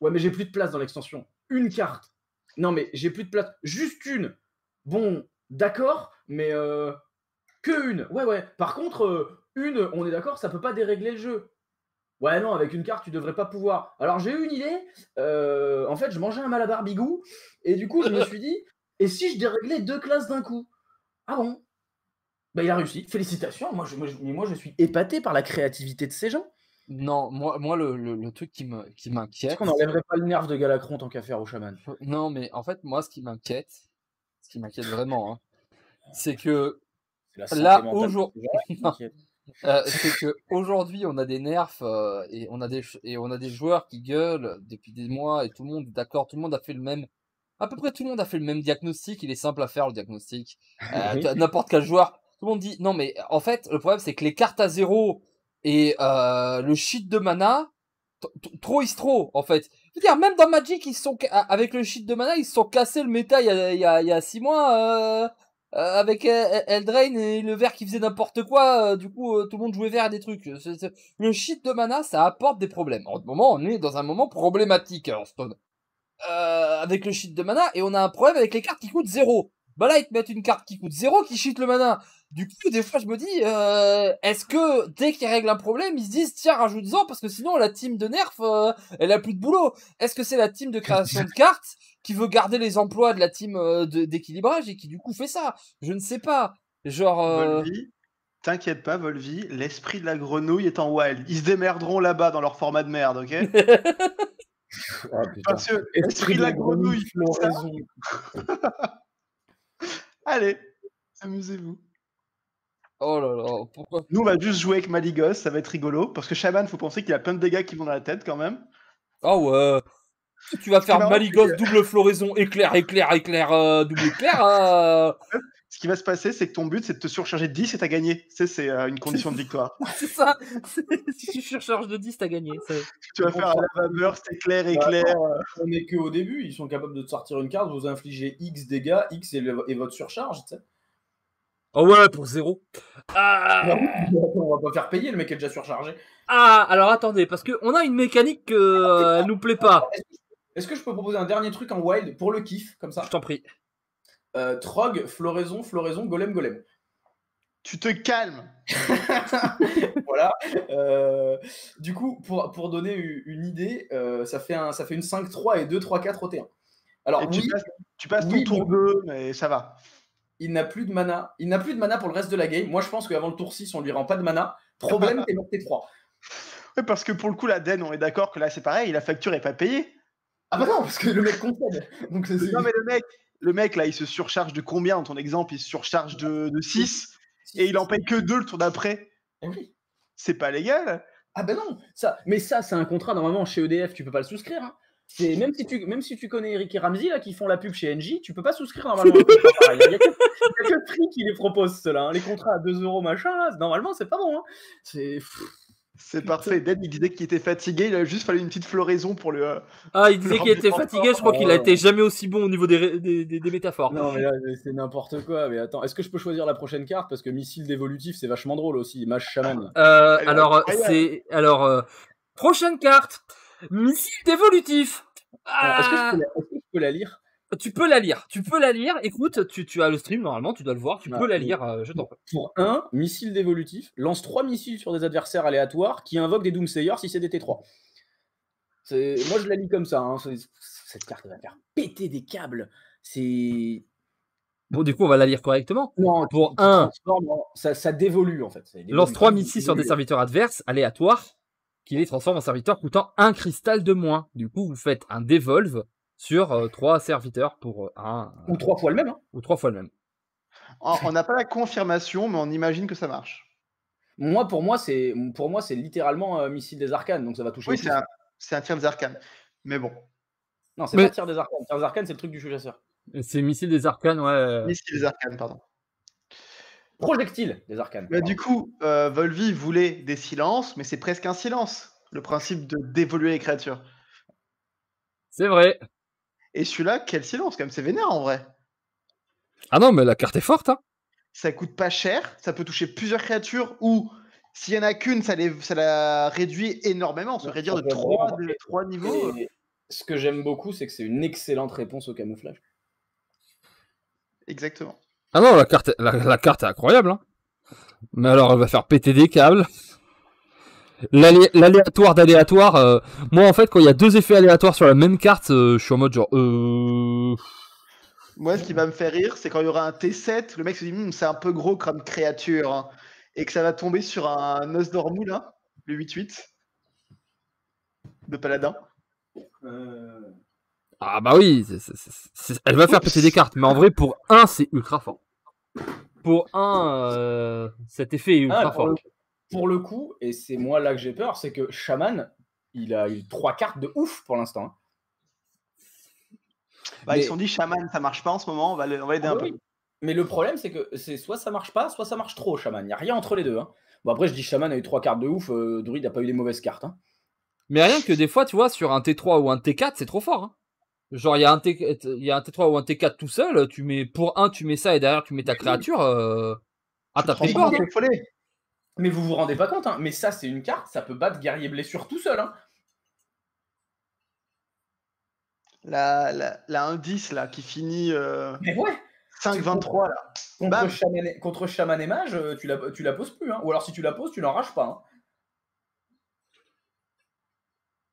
Ouais, mais j'ai plus de place dans l'extension. Une carte. Non, mais j'ai plus de place. Juste une. Bon, d'accord, mais euh, que une. Ouais, ouais. Par contre, euh, une, on est d'accord, ça peut pas dérégler le jeu. Ouais, non, avec une carte, tu devrais pas pouvoir. Alors j'ai eu une idée. Euh, en fait, je mangeais un malabar bigou. Et du coup, je me suis dit, et si je déréglais deux classes d'un coup Ah bon Bah, il a réussi. Félicitations. Moi je, moi, je, suis épaté par la créativité de ces gens. Non, moi, moi le, truc qui me qui m'inquiète. Est-ce qu'on n'enlèverait pas le nerf de Galacron tant qu'affaire au chaman euh, Non, mais en fait, moi, ce qui m'inquiète, ce qui m'inquiète vraiment, hein, c'est que là aujourd'hui, euh, c'est que aujourd'hui on a des nerfs euh, et on a des et on a des joueurs qui gueulent depuis des mois et tout le monde d'accord tout le monde a fait le même à peu près tout le monde a fait le même diagnostic il est simple à faire le diagnostic euh, n'importe quel joueur tout le monde dit non mais en fait le problème c'est que les cartes à zéro et le shit de mana trop is trop en fait je veux dire même dans Magic ils sont avec le shit de mana ils se sont cassés le méta il y a il y a, il y a six mois euh, avec Eldrain et le vert qui faisait n'importe quoi, euh, du coup euh, tout le monde jouait vert et des trucs. Le shit de mana, ça apporte des problèmes. En ce moment, on est dans un moment problématique en hein, Stone. avec le shit de mana, et on a un problème avec les cartes qui coûtent zéro. Bah là, ils te mettent une carte qui coûte zéro qui cheat le mana. Du coup, des fois, je me dis, est-ce que dès qu'ils règlent un problème, ils se disent, tiens, rajoute-en, parce que sinon, la team de nerf, elle a plus de boulot. Est-ce que c'est la team de création de cartes qui veut garder les emplois de la team euh, d'équilibrage et qui du coup fait ça. Je ne sais pas. Genre. Euh, Volvi, t'inquiète pas, Volvi, l'esprit de la grenouille est en wild. Ils se démerderont là-bas dans leur format de merde, ok ah, Parce que l'esprit de la, grenouille, Allez, amusez-vous. Oh là là, pourquoi Nous, on va juste jouer avec Maligos, ça va être rigolo. Parce que Shaman, faut penser qu'il a plein de dégâts qui vont dans la tête quand même. Oh ouais tu vas faire Maligos, double floraison, éclair, éclair, éclair, euh, double éclair. Euh. Ce qui va se passer, c'est que ton but, c'est de te surcharger de 10 et t'as gagné. c'est euh, une condition de victoire. c'est ça. si tu surcharges de 10, t'as gagné. Tu vas faire la c'est bah, éclair, éclair. on est qu'au début. Ils sont capables de te sortir une carte, vous infligez X dégâts, X et, votre surcharge, tu Oh ouais, pour zéro. Ah. Bah on va pas faire payer, le mec est déjà surchargé. Ah, alors attendez, parce qu'on a une mécanique qui nous plaît pas. Est-ce que je peux proposer un dernier truc en wild pour le kiff, comme ça Je t'en prie. Euh, Trog, floraison, floraison, golem, golem. Tu te calmes Voilà. Euh, du coup, pour, donner une idée, euh, ça, fait un, ça fait une 5-3 et 2-3-4 au T1. Alors, tu, passes, ton tour 2, mais ça va. Il n'a plus de mana. Il n'a plus de mana pour le reste de la game. Moi, je pense qu'avant le tour 6, on lui rend pas de mana. Problème, t'es mort T3. Oui, parce que pour le coup, la Den, on est d'accord que là, c'est pareil, la facture est pas payée. Ah bah non, parce que le mec concède. Donc non, mais le mec, le mec, là, il se surcharge de combien dans ton exemple Il se surcharge de, 6 et il en paye que 2 le tour d'après. Eh oui. C'est pas légal. Ah ben non, ça, mais ça, c'est un contrat normalement chez EDF, tu peux pas le souscrire. Hein. même si tu même si tu connais Eric et Ramsey là qui font la pub chez NJ, tu peux pas souscrire normalement. Il y a que, le prix qui les propose cela, hein. les contrats à 2 euros machin normalement c'est pas bon. Hein. C'est c'est parfait. Dan, il disait qu'il était fatigué. Il a juste fallu une petite floraison pour le. Euh, ah, il disait qu'il était fatigué. Je crois qu'il a oh. été jamais aussi bon au niveau des, des, métaphores. Non, mais là, c'est n'importe quoi. Mais attends, est-ce que je peux choisir la prochaine carte Parce que missile d'évolutif, c'est vachement drôle aussi. Mage chaman. Euh, alors, euh, c'est. Alors, prochaine carte. Missile d'évolutif. Ah. est-ce que je peux la lire tu peux la lire, tu peux la lire. Écoute, tu, as le stream normalement, tu dois le voir, tu bah, peux la euh, lire. Euh, je t'en prie. Pour un missile d'évolutif, lance trois missiles sur des adversaires aléatoires qui invoquent des Doomsayers si c'est des T3. Moi, je la lis comme ça. Hein. Cette carte va faire péter des câbles. C'est Bon, du coup, on va la lire correctement. pour un, ça, dévolue en fait. Lance 3 missiles sur des serviteurs adverses, aléatoires, qui les transforment en serviteurs coûtant un cristal de moins. Du coup, vous faites un dévolve sur euh, trois serviteurs pour euh, un. Euh, ou trois fois le même. Hein. Ou trois fois le même. On n'a pas la confirmation, mais on imagine que ça marche. Moi, pour moi, c'est pour moi, c'est littéralement missile des arcanes, donc ça va toucher. Oui, c'est un, un, des arcanes. Mais bon. Non, c'est pas tir des arcanes. Tir des arcanes, c'est le truc du chasseur. C'est missile des arcanes, ouais. Missile des arcanes, pardon. Projectile des arcanes. du coup, Volvi voulait des silences, mais c'est presque un silence. Le principe de d'évoluer les créatures. C'est vrai. Et celui-là, quel silence, quand même, c'est vénère en vrai. Ah non, mais la carte est forte. Hein. Ça coûte pas cher, ça peut toucher plusieurs créatures ou s'il y en a qu'une, ça, la réduit énormément. Se réduire de trois niveaux. Euh. ce que j'aime beaucoup, c'est que c'est une excellente réponse au camouflage. Exactement. Ah non, la carte, la carte est incroyable. Hein. Mais alors, elle va faire péter des câbles l'aléatoire d'aléatoire. Euh, moi, en fait, quand il y a deux effets aléatoires sur la même carte, euh, je suis en mode genre. Euh, moi, ce qui va me faire rire, c'est quand il y aura un T7, le mec se dit hmm, c'est un peu gros comme créature, hein, et que ça va tomber sur un Osdormu, là, le 8-8 de Paladin. Ah, bah oui, elle va faire péter des cartes, mais en vrai, pour un, c'est ultra fort. Pour un, cet effet est ah, ultra fort pour le coup, et c'est moi là que j'ai peur, c'est que Shaman, il a eu trois cartes de ouf pour l'instant. Hein. Bah, Ils se sont dit Shaman, ça marche pas en ce moment, on va aider ah un peu. Mais le problème, c'est que c'est soit ça marche pas, soit ça marche trop, Shaman. Il n'y a rien entre les deux. Hein. Bon, après, je dis Shaman a eu trois cartes de ouf, euh, Druid n'a pas eu des mauvaises cartes. Hein. Mais rien que des fois, tu vois, sur un T3 ou un T4, c'est trop fort. Genre, il y, a un T... y 3 ou un T4 tout seul, tu mets pour un, tu mets ça et derrière, tu mets ta créature. Euh, ah, t'as pris peur. Mais vous vous rendez pas compte, hein. mais ça c'est une carte, ça peut battre guerrier blessure tout seul. Hein. La, la, 1-10 là qui finit euh, mais ouais 5-23 là. Contre chaman, et, mage, euh, tu la, tu la poses plus. Hein. Ou alors si tu la poses, tu l'enrages pas. Hein.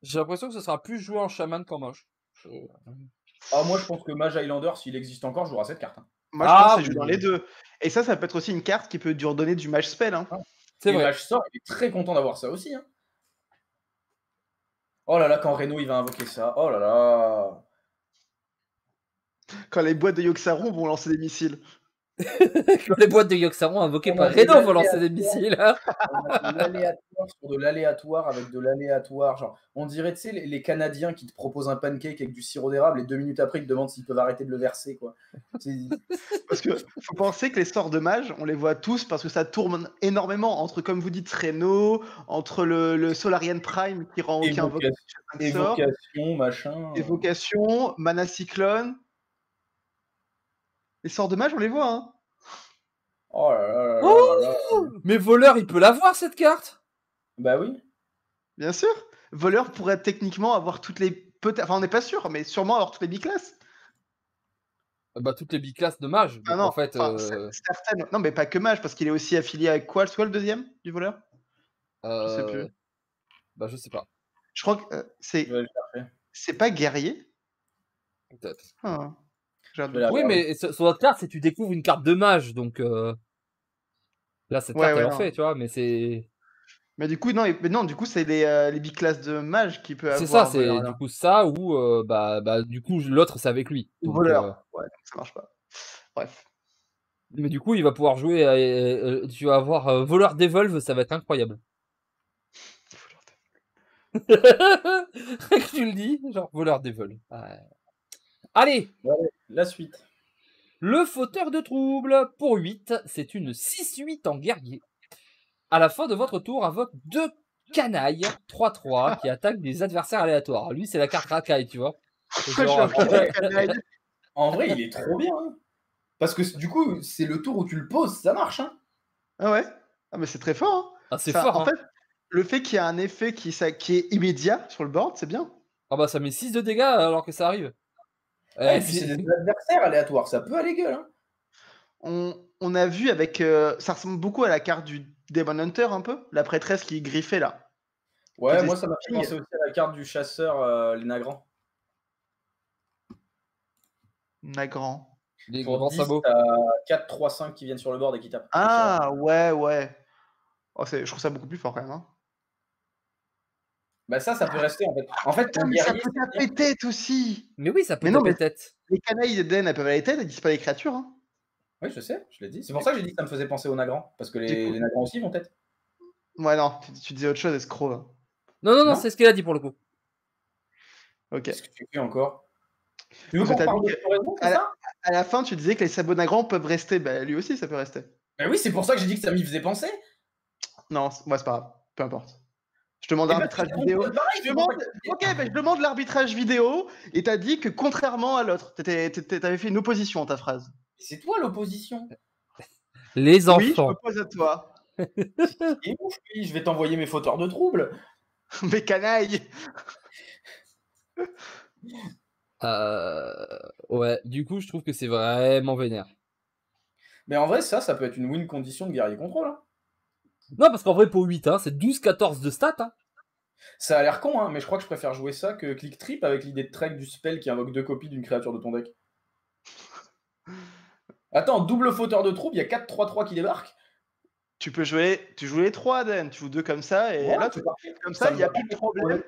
J'ai l'impression que ce sera plus joué en chaman qu'en mage. Euh, ah, moi je pense que Mage Highlander, s'il existe encore, jouera cette carte. Moi, je pense ah que joué dans les deux. Et ça, ça peut être aussi une carte qui peut dur redonner du mage spell. Hein. Ah. C'est vrai. il est très content d'avoir ça aussi. Hein. Oh là là, quand Reno il va invoquer ça. Oh là là. Quand les boîtes de Yoksarou vont lancer des missiles les boîtes de Yoxaron invoquées par Redo pour lancer des missiles. Hein. sur de l'aléatoire avec de l'aléatoire. Genre, on dirait, tu sais, les, Canadiens qui te proposent un pancake avec du sirop d'érable et deux minutes après ils te demandent s'ils peuvent arrêter de le verser. Quoi. parce que faut penser que les sorts de mages, on les voit tous parce que ça tourne énormément entre, comme vous dites, Reno, entre le, Solarian Prime qui rend aucun Évocation, machin. Évocation, Mana Cyclone. Les sorts de mage, on les voit, hein. Oh là là là, là, là, Mais voleur, il peut l'avoir cette carte Bah oui. Bien sûr. Voleur pourrait techniquement avoir toutes les. enfin, on n'est pas sûr, mais sûrement avoir toutes les biclasses. Ah bah, toutes les biclasses de mage. Ah non, en fait. Euh, non, mais pas que mage, parce qu'il est aussi affilié avec quoi Soit le deuxième du voleur euh... Je sais euh, plus. Bah, je sais pas. Je crois que euh, c'est. C'est pas guerrier Peut-être. Ah. Oui, mais sur votre carte, c'est tu découvres une carte de mage, donc euh, là c'est ouais, en fait, tu vois, mais c'est. Mais du coup non, mais non du coup c'est les, euh, les de mage qui peut avoir. C'est ça, c'est du coup ça ou euh, bah, bah du coup l'autre c'est avec lui. voleur. Euh, ouais, ça marche pas. Bref. Mais du coup il va pouvoir jouer, tu vas avoir voleur d'Evolve, ça va être incroyable. tu le dis, genre voleur d'Evolve. Allez, la suite. Le fauteur de trouble Pour 8, c'est une 6-8 en guerrier. À la fin de votre tour, invoque deux canailles 3-3 qui attaquent des adversaires aléatoires. Lui, c'est la carte racaille, tu vois. Euh, en vrai, il est trop bien. Hein. Parce que du coup, c'est le tour où tu le poses, ça marche. Hein ah ouais Ah, mais c'est très fort. Hein. Ah, c'est fort. En hein. fait, le fait qu'il y a un effet qui, est immédiat sur le board, c'est bien. Ah bah ça met 6 de dégâts euh, alors que ça arrive et puis c'est des adversaires aléatoires, ça peut aller gueule. Hein. On, a vu avec. Euh, ça ressemble beaucoup à la carte du Demon Hunter un peu, la prêtresse qui est griffée là. Ouais, moi ça m'a fait penser aussi à la carte du chasseur euh, les nagrants Nagrand. Les grands sabots. 4, 3, 5 qui viennent sur le board et qui tapent. Ah ouais, ouais. Oh, je trouve ça beaucoup plus fort quand même. Hein. Bah ça, ça peut rester en fait. En fait, ah, mais ça peut taper tête aussi. Mais oui, ça peut mais non, taper tête. Les canailles d'Eden, elles peuvent aller tête, elles disent pas les créatures. Hein. Oui, je sais, je l'ai dit. C'est pour ça que j'ai dit que ça me faisait penser aux nagrants parce que les, nagrants aussi vont tête. Ouais, non, tu, disais autre chose, escroc. Non, non, non, c'est ce qu'il a dit pour le coup. Ok. ce que tu fais encore tu veux à, la... fin, tu disais que les sabots Nagrans peuvent rester. Bah, lui aussi, ça peut rester. Bah oui, c'est pour ça que j'ai dit que ça m'y faisait penser. Non, moi, c'est pas grave. Peu importe. Je demande eh ben, l'arbitrage vidéo. demande... Ok, ben, je demande l'arbitrage vidéo et t'as dit que contrairement à l'autre, t'avais fait une opposition à ta phrase. C'est toi l'opposition. Les enfants. Oui, je pose à toi. je vais t'envoyer mes fauteurs de trouble. mes canailles. Euh, ouais, du coup, je trouve que c'est vraiment vénère. Mais ben, en vrai, ça, ça peut être une win condition de guerrier contrôle. Hein. Non, parce qu'en vrai, pour 8, hein, c'est 12-14 de stats. Hein. Ça a l'air con, hein, mais je crois que je préfère jouer ça que Click Trip avec l'idée de track du spell qui invoque deux copies d'une créature de ton deck. Attends, double fauteur de troupe il y a 4-3-3 qui débarquent. Tu peux jouer, tu joues les 3, Dan, tu joues 2 comme ça, et là, tu comme ça, il n'y a plus de problème.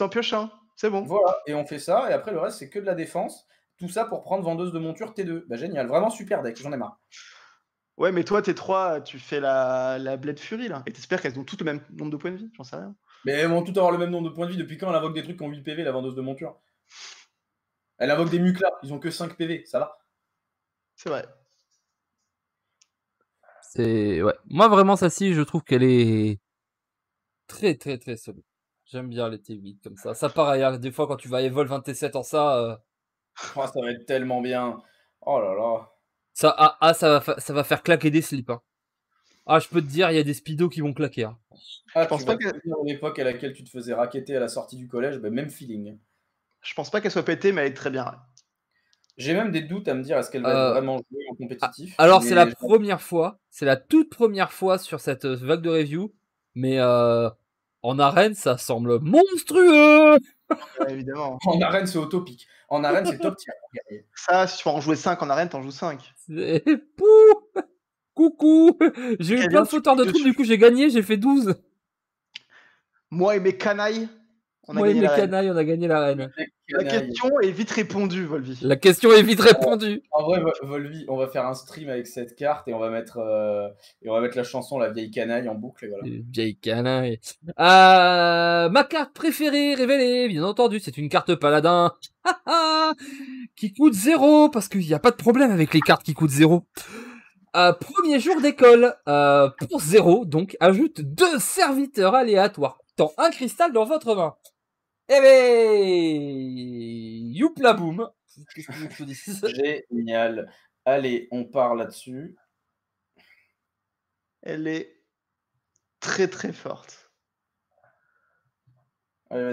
un, c'est bon. Voilà, et on fait ça, et après le reste, c'est que de la défense. Tout ça pour prendre vendeuse de monture T2. Bah génial, vraiment super deck, j'en ai marre. Ouais, mais toi, tes trois, tu fais la, la Blade Fury, là. Et t'espères qu'elles ont toutes le même nombre de points de vie, j'en sais rien. Mais elles vont toutes avoir le même nombre de points de vie. Depuis quand elle invoque des trucs qui ont 8 PV, la vendeuse de monture Elle invoque des là, ils ont que 5 PV, ça va. C'est vrai. C'est. Ouais. Moi, vraiment, ça, si, je trouve qu'elle est très, très, très solide. J'aime bien les T8 comme ça. Ça, part ailleurs. Hein, des fois, quand tu vas Evolve 27 en ça. Euh, ah, ça va être tellement bien. Oh là là. Ça, ah, ah, ça, va, faire claquer des slips. Hein. Ah, je peux te dire, il y a des speedos qui vont claquer. Hein. Ah, je pense pas l'époque à laquelle tu te faisais raqueter à la sortie du collège, bah, même feeling. Je pense pas qu'elle soit pétée, mais elle est très bien. J'ai même des doutes à me dire est-ce qu'elle va euh, vraiment jouer en compétitif. Alors c'est la première fois, c'est la toute première fois sur cette euh, vague de review, mais euh, en arène ça semble monstrueux. évidemment. en arène, c'est autopique En arène, c'est top tier. Ça, si tu en jouer 5 en arène, t'en joues 5. Coucou J'ai eu eh plein de fauteurs de trucs, du coup j'ai gagné, j'ai fait 12. Moi et mes canailles, on a gagné la reine. La question est vite répondue, Volvi. La question est vite répondue. En vrai, Volvi, on va faire un stream avec cette carte et on va mettre, euh, et on va mettre la chanson La vieille canaille en boucle. Et voilà. Vieille canaille. Euh, ma carte préférée révélée, bien entendu, c'est une carte paladin. qui coûte zéro, parce qu'il n'y a pas de problème avec les cartes qui coûtent zéro. Euh, premier jour d'école, pour zéro, donc ajoute deux serviteurs aléatoires, tant un cristal dans votre main. Eh ben, youpla boum. Génial. Allez, on part là-dessus. Elle est très très forte. Allez, vas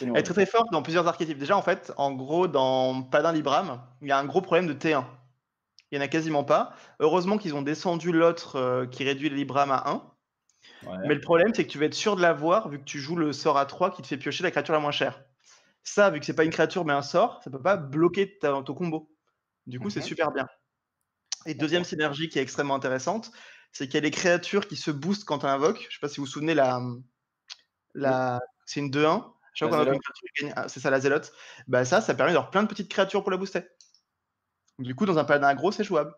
Elle est très très forte dans plusieurs archétypes. Déjà, en fait, en gros, dans Padin Libram, il y a un gros problème de T1. Il n'y en a quasiment pas. Heureusement qu'ils ont descendu l'autre euh, qui réduit le Libram à 1. Mais le problème, c'est que tu vas être sûr de l'avoir vu que tu joues le sort à 3 qui te fait piocher la créature la moins chère. Ça, vu que c'est pas une créature mais un sort, ça peut pas bloquer ton combo. Du coup, c'est mhm. super bien. Et deuxième synergie qui est extrêmement intéressante, c'est qu'il y a des créatures qui se boostent quand tu invoque Je sais pas si vous vous souvenez, la, la, c'est une 2-1. Je qu'on une créature, ah, c'est ça la zélote. Bah ça, ça permet d'avoir plein de petites créatures pour la booster. Du coup, dans un paladin gros, c'est jouable.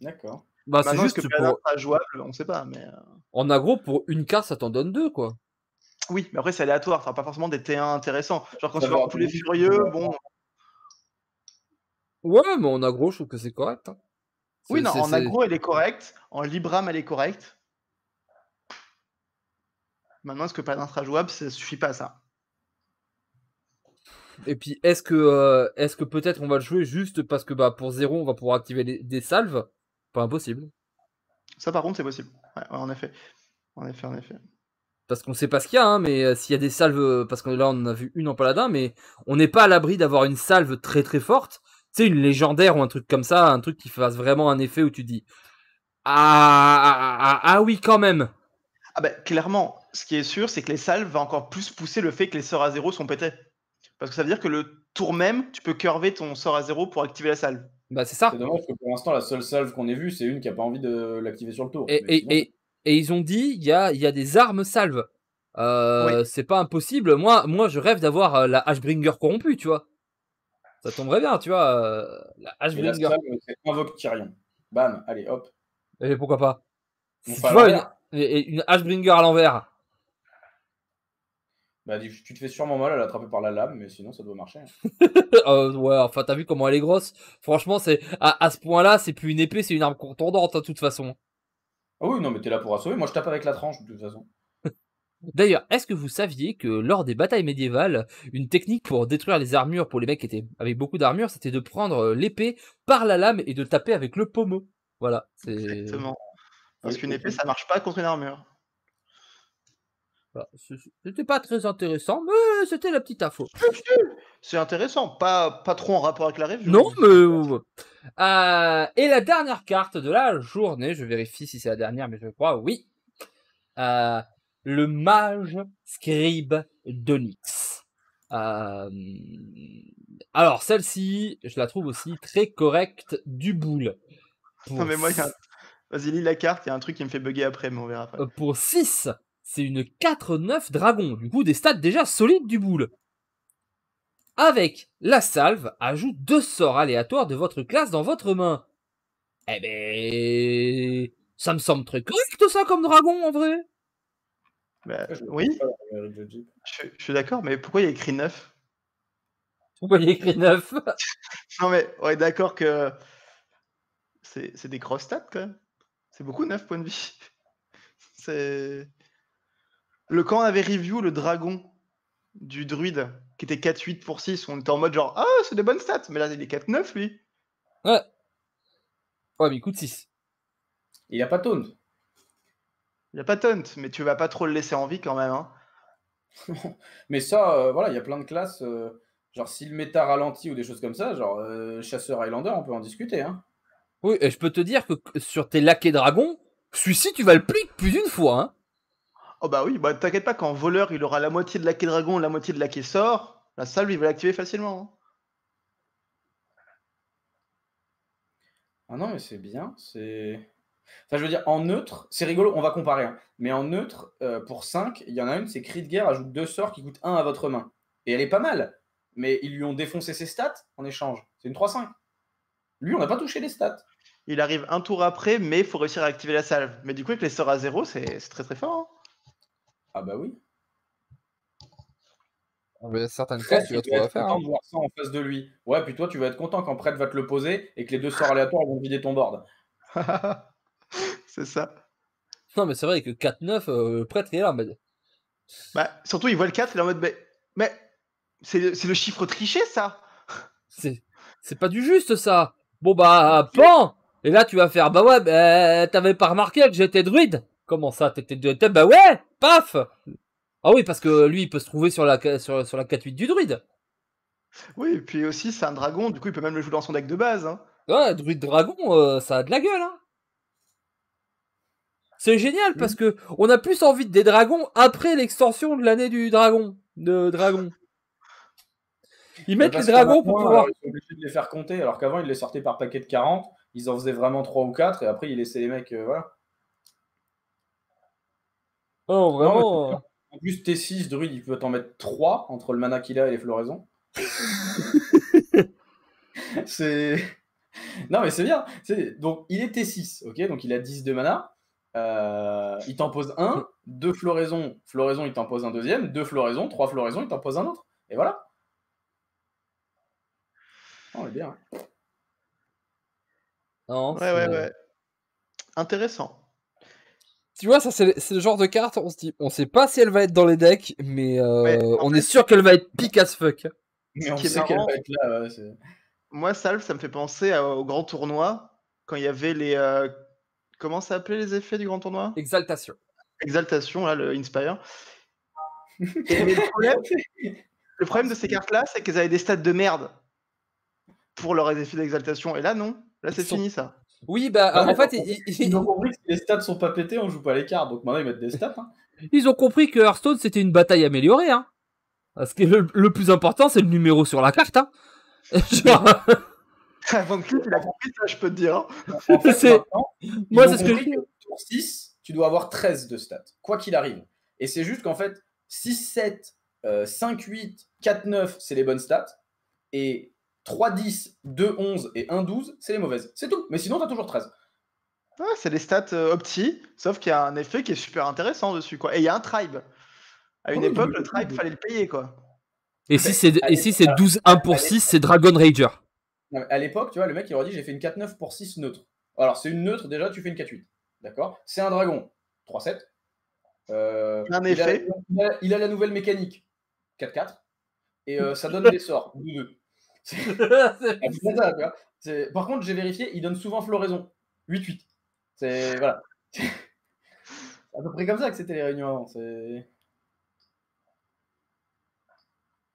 D'accord. Bah, que jouable, on sait pas. Mais... Euh. En aggro, pour une carte, ça t'en donne deux, quoi. Oui, mais après, c'est aléatoire. Ça pas forcément des T1 intéressants. Genre, quand tu vas en les furieux, bon. Ouais, mais en aggro, je trouve que c'est correct. Hein. Oui, non, en agro, elle est correcte. En Libram, elle est correcte. Maintenant, est-ce que pas d'intra-jouable, ça suffit pas à ça et puis, est-ce que, euh, est-ce que peut-être on va le jouer juste parce que bah, pour zéro, on va pouvoir activer des salves impossible. Ça, par contre, c'est possible. Ouais, en effet. En effet, en effet. Parce qu'on sait pas ce qu'il y a, hein, mais euh, s'il y a des salves, euh, parce que là on a vu une en paladin, mais on n'est pas à l'abri d'avoir une salve très très forte. Tu sais, une légendaire ou un truc comme ça, un truc qui fasse vraiment un effet où tu dis ah ah, ah, ah, ah oui, quand même Ah bah, clairement, ce qui est sûr, c'est que les salves va encore plus pousser le fait que les sorts à zéro sont pétés. Parce que ça veut dire que le tour même, tu peux curver ton sort à zéro pour activer la salve. Bah, c'est ça. dommage que pour l'instant, la seule salve qu'on ait vue, c'est une qui n'a pas envie de l'activer sur le tour. Et, et, ils ont dit il y a, y a des armes salves. Euh, c'est pas impossible. Moi, moi je rêve d'avoir euh, la Ashbringer corrompue, tu vois. Ça tomberait bien, tu vois. Euh, la Ashbringer. C'est Bam, allez, hop. Et pourquoi pas Tu vois, une, une Ashbringer à l'envers. Bah, tu te fais sûrement mal à l'attraper par la lame, mais sinon ça doit marcher. Hein. Euh, ouais, enfin t'as vu comment elle est grosse. Franchement, c'est à, ce point-là, c'est plus une épée, c'est une arme contondante hein, de toute façon. Ah oui, non, mais t'es là pour sauver. Moi, je tape avec la tranche de toute façon. D'ailleurs, est-ce que vous saviez que lors des batailles médiévales, une technique pour détruire les armures pour les mecs qui étaient avec beaucoup d'armures, c'était de prendre euh, l'épée par la lame et de taper avec le pommeau. Voilà. Exactement. Parce qu'une épée, ça marche pas contre une armure c'était pas très intéressant, mais c'était la petite info. C'est intéressant, pas, pas trop en rapport avec la revue. Non, mais. Euh, et la dernière carte de la journée, je vérifie si c'est la dernière, mais je crois, oui. Euh, le mage scribe d'Onyx. Euh, alors, celle-ci, je la trouve aussi très correcte du boule. Non, mais moi, vas-y, lis la carte, il y a un truc qui me fait bugger après, mais on verra après. Pour 6, c'est une 4-9 dragon, du coup des stats déjà solides du boule. Avec la salve, ajoute deux sorts aléatoires de votre classe dans votre main. Eh ben, ça me semble très correct ça comme dragon en vrai. Bah, oui, je, suis d'accord, mais pourquoi il y a écrit 9 Pourquoi il y a écrit 9 Non mais on est d'accord que c'est des grosses stats quand même. C'est beaucoup 9 points de vie. C'est. Le quand on avait review le dragon du druide qui était 4-8 pour 6, on était en mode genre Ah, c'est des bonnes stats, mais là il est 4-9 lui. Ouais. Ouais, mais il coûte 6. Il a pas taunt. Il a pas taunt, mais tu vas pas trop le laisser en vie quand même. Hein. mais ça, euh, voilà, il y a plein de classes. Euh, genre, si le méta ralentit ou des choses comme ça, genre euh, chasseur Highlander, on peut en discuter. Hein. Oui, et je peux te dire que sur tes laquais dragons, celui-ci, tu vas le plier plus d'une fois. Hein. Oh bah oui, bah t'inquiète pas, quand voleur il aura la moitié de la quai dragon, la moitié de la quai sort, la salve il va l'activer facilement. Hein. Ah non, mais c'est bien, c'est. Enfin, je veux dire, en neutre, c'est rigolo, on va comparer. Hein, mais en neutre, euh, pour 5, il y en a une, c'est Cri de guerre ajoute deux sorts qui coûtent 1 à votre main. Et elle est pas mal. Mais ils lui ont défoncé ses stats en échange. C'est une 3-5. Lui, on n'a pas touché les stats. Il arrive un tour après, mais il faut réussir à activer la salve. Mais du coup, avec les sorts à 0, c'est très très fort. Hein. Ah bah oui. Il y a certaines tu vas faire. Hein. en face de lui. Ouais, puis toi, tu vas être content quand prêtre va te le poser et que les deux sorts aléatoires vont vider ton board. c'est ça. Non, mais c'est vrai que 4-9, prêtre euh, est là Bah, surtout, il voit le 4, il est en mode. Mais, mais c'est le, chiffre triché, ça C'est pas du juste, ça Bon, bah, pan Et là, tu vas faire. Bah ouais, euh, t'avais pas remarqué que j'étais druide Comment ça T'étais de tête Bah ouais Paf Ah oui, parce que lui, il peut se trouver sur la, sur, la 4-8 du druide. Oui, et puis aussi, c'est un dragon, du coup, il peut même le jouer dans son deck de base. Hein. Ouais, druide dragon, euh, ça a de la gueule. Hein. C'est génial parce mmh. que on a plus envie des dragons après l'extension de l'année du dragon. De dragon. Ils mettent les dragons pour pouvoir. Euh, ils sont obligés de les faire compter, alors qu'avant, ils les sortaient par paquet de 40. Ils en faisaient vraiment 3 ou 4 et après, ils laissaient les mecs. Euh, voilà. Oh, vraiment euh. En plus, T6, Druid, il peut t'en mettre 3 entre le mana qu'il a et les floraisons. c'est. Non, mais c'est bien. Donc, il est T6, ok Donc, il a 10 de mana. Euh, il t'en pose un, deux floraisons, floraison, il t'en pose un deuxième, deux floraisons, trois floraisons, il t'en pose un autre. Et voilà. Oh, bien. Hein. ouais, ouais, ouais. Intéressant tu vois, ça c'est le genre de carte, on se dit, on sait pas si elle va être dans les decks, mais, euh, on est sûr qu'elle va être pique as fuck. on Moi, Salve, ça me fait penser au grand tournoi, quand il y avait les. Euh, comment ça s'appelait les effets du grand tournoi Exaltation. Exaltation, là, le Inspire. le, problème, le problème de ces ah, cartes-là, c'est qu'elles avaient des stats de merde pour leurs effets d'exaltation. Et là, non. Là, c'est fini, ça. Oui, bah, bah en fait, ils, ont compris que si les stats sont pas pétés, on joue pas les cartes. Donc maintenant, ils mettent des stats. Hein. Ils ont compris que Hearthstone, c'était une bataille améliorée. Hein. Parce que le, plus important, c'est le numéro sur la carte. Hein. Avant que tu l'as compris je peux te dire. Moi, c'est ce que je dis. Tour 6, tu dois avoir 13 de stats, quoi qu'il arrive. Et c'est juste qu'en fait, 6, 7, 5, 8, 4, 9, c'est les bonnes stats. Et 3, 10, 2, 11 et 1, 12, c'est les mauvaises. C'est tout. Mais sinon, tu as toujours 13. Ah, c'est les stats euh, opti, sauf qu'il y a un effet qui est super intéressant dessus. Quoi. Et il y a un tribe. À une époque, le tribe, fallait le payer. quoi. Et si c'est 12-1 pour 6, c'est Dragon Rager. à l'époque, tu vois, le mec, il aurait dit j'ai fait une 4-9 pour 6 neutre. Alors, c'est une neutre, déjà, tu fais une 4-8. D'accord C'est un dragon. 3-7. Euh, il, a, la nouvelle mécanique. 4-4. Et euh, ça donne des sorts. 2-2. Par contre, j'ai vérifié, il donne souvent floraison. 8-8. C'est voilà. à peu près comme ça que c'était les réunions avant.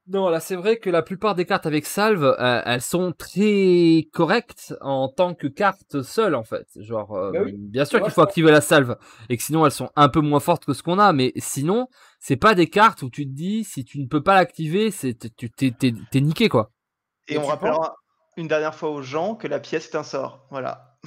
Non, là, c'est vrai que la plupart des cartes avec salve, euh, elles sont très correctes en tant que carte seule, en fait. Genre, euh, bah bien sûr qu'il faut activer la salve, et que sinon, elles sont un peu moins fortes que ce qu'on a, mais sinon, c'est pas des cartes où tu te dis, si tu ne peux pas l'activer, tu t'es niqué, quoi. Et, on rappellera une dernière fois aux gens que la pièce est un sort. Voilà.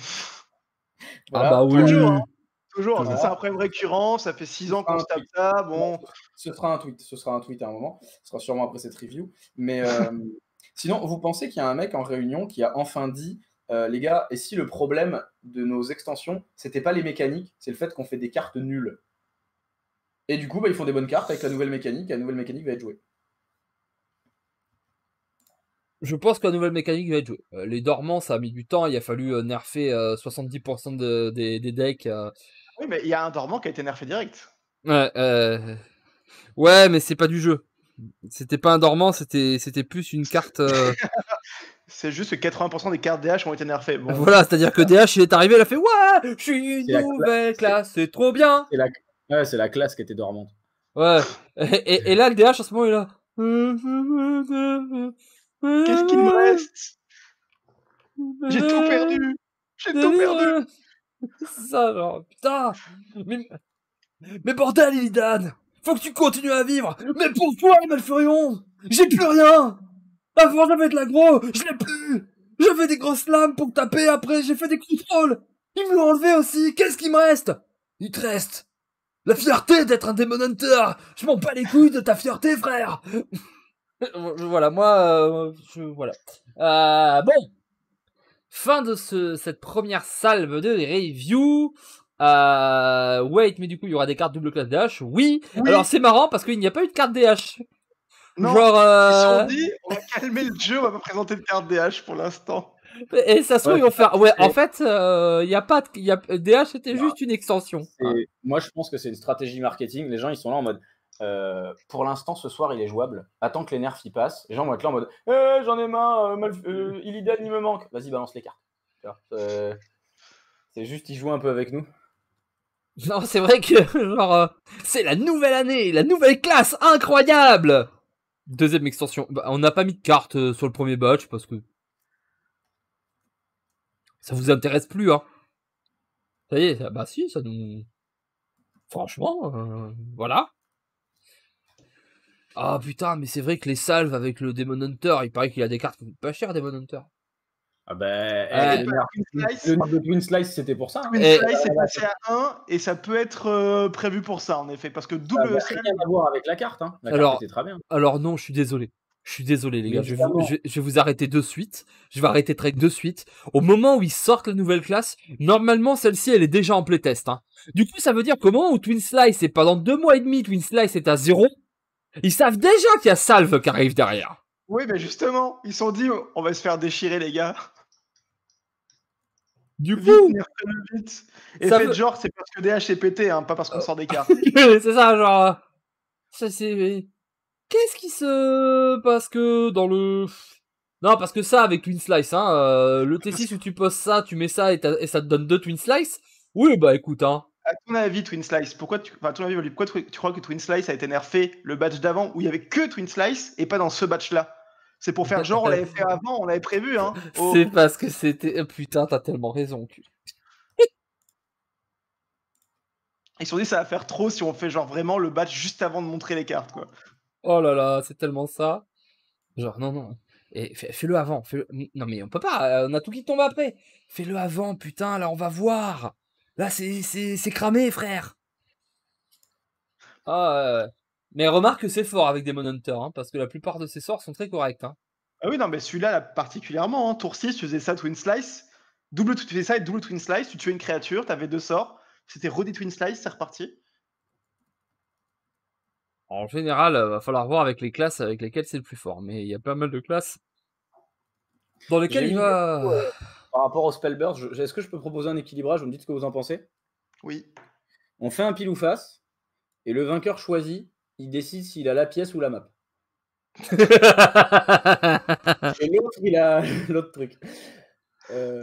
Ah bah oui. Toujours, hein. Hein. Toujours, c'est un problème récurrent, ça fait six ans qu'on se tape ça. Bon. Ce sera un tweet, ce sera un tweet à un moment, ce sera sûrement après cette review. Mais euh, sinon, vous pensez qu'il y a un mec en réunion qui a enfin dit euh, les gars, et si le problème de nos extensions, c'était pas les mécaniques, c'est le fait qu'on fait des cartes nulles. Et du coup, bah, ils font des bonnes cartes avec la nouvelle mécanique, la nouvelle mécanique va être jouée je pense que la nouvelle mécanique va être jouée. Euh, les dormants, ça a mis du temps. Il a fallu euh, nerfer 70% euh, des, decks. Oui, mais il y a un dormant qui a été nerfé direct. Ouais, ouais mais c'est pas du jeu. C'était pas un dormant, c'était, plus une carte. c'est juste que 80% des cartes DH ont été nerfées. voilà, c'est-à-dire que DH, il est arrivé, il a fait Ouais, je suis une nouvelle classe, c'est trop bien c'est la... Ouais, c'est la classe qui était dormante. Ouais, et, là, le DH en ce moment, il est là. Qu'est-ce qu'il me reste J'ai tout perdu J'ai tout perdu Ça, putain Mais, bordel, Illidan Faut que tu continues à vivre Mais pourquoi, Malfurion J'ai plus rien Avant, j'avais de l'agro Je l'ai plus J'avais des grosses lames pour taper, après, j'ai fait des contrôles Ils me l'ont enlevé aussi Qu'est-ce qui me reste Il te reste la fierté d'être un Demon Hunter Je m'en bats les couilles de ta fierté, frère euh, voilà, moi, euh, je, voilà. Euh, bon, fin de ce, cette première salve de review. wait, mais du coup, il y aura des cartes double classe DH. Oui. Alors, c'est marrant parce qu'il n'y a pas eu de carte DH. Non, Genre, on dit, on va calmer le jeu, on va pas présenter de carte DH pour l'instant. Et ça se trouve, ouais, ils vont faire. Ouais, en fait, il n'y a pas. De... Y a... DH, c'était juste une extension. Moi, je pense que c'est une stratégie marketing. Les gens, ils sont là en mode euh, pour l'instant, ce soir, il est jouable. Attends que les nerfs y passent. Les gens vont être là en mode eh, J'en ai marre, euh, mal, euh, mm. Illidan, il me manque. Vas-y, balance les cartes. C'est juste, il joue un peu avec nous. Non, c'est vrai que, genre, c'est la nouvelle année, la nouvelle classe, incroyable Deuxième extension. Bah, on n'a pas mis de cartes sur le premier batch parce que. Ça vous intéresse plus, hein. Ça y est, bah si, ça nous. Franchement, voilà. Ah putain, mais c'est vrai que les salves avec le Demon Hunter, il paraît qu'il a des cartes qui pas cher, Demon Hunter. Ah ben, eh, ah, le, Twin Slice, c'était pour ça. Hein. Twin et, eh, Slice est passé à 1 et ça peut être euh, prévu pour ça en effet, parce que double. rien à voir avec la carte. Hein. alors, très bien. Alors non, je suis désolé. Je suis désolé les gars, je vais, vous, arrêter de suite. Je vais arrêter très de suite. Au moment où ils sortent la nouvelle classe, normalement celle-ci elle est déjà en playtest. Hein. Du coup ça veut dire qu'au moment où Twin Slice est pendant deux mois et demi, Twin Slice est à zéro, ils savent déjà qu'il y a Salve qui arrive derrière. Oui, mais justement, ils sont dit on va se faire déchirer, les gars. Du coup, et fait genre, c'est parce que DH est pété, hein, pas parce qu'on sort des cartes. c'est ça, genre. Euh, ça, c'est. Qu'est-ce qui se Parce que dans le. Non, parce que ça, avec Twin Slice, hein, euh, le T6 où tu poses ça, tu mets ça et, et ça te donne deux Twin Slice. Oui, bah écoute, hein, à ton avis, Twin Slice, pourquoi tu, enfin, à ton pourquoi tu, crois que Twin Slice a été nerfé le batch d'avant où il y avait que Twin Slice et pas dans ce batch-là C'est pour faire genre on l'avait fait avant, on l'avait prévu. Hein, C'est parce que c'était. Oh, putain, t'as tellement raison. Ils se sont dit ça va faire trop si on fait genre vraiment le batch juste avant de montrer les cartes quoi. Oh là là, c'est tellement ça. Genre non non. Et fais-le avant. Non mais on peut pas. Euh, on a tout qui tombe après. Fais-le avant, putain. Là on va voir. Là, c'est cramé, frère. Ah, Mais remarque que c'est fort avec Demon Hunter, hein, parce que la plupart de ses sorts sont très corrects. Hein. Ah oui, non, mais celui-là particulièrement, hein, tour 6, tu faisais ça, Twin Slice, double, tu faisais ça et double Twin Slice, tu tuais une créature, t'avais deux sorts, c'était redit Twin Slice, c'est reparti. En général, il euh, va falloir voir avec les classes avec lesquelles c'est le plus fort, mais il y a pas mal de classes dans lesquelles il va... Euh, par rapport au Spellburst, est-ce que je peux proposer un équilibrage Vous me dites ce que vous en pensez Oui. On fait un pile ou face, et le vainqueur choisi, il décide s'il a la pièce ou la map. et l'autre, il a l'autre truc. Euh,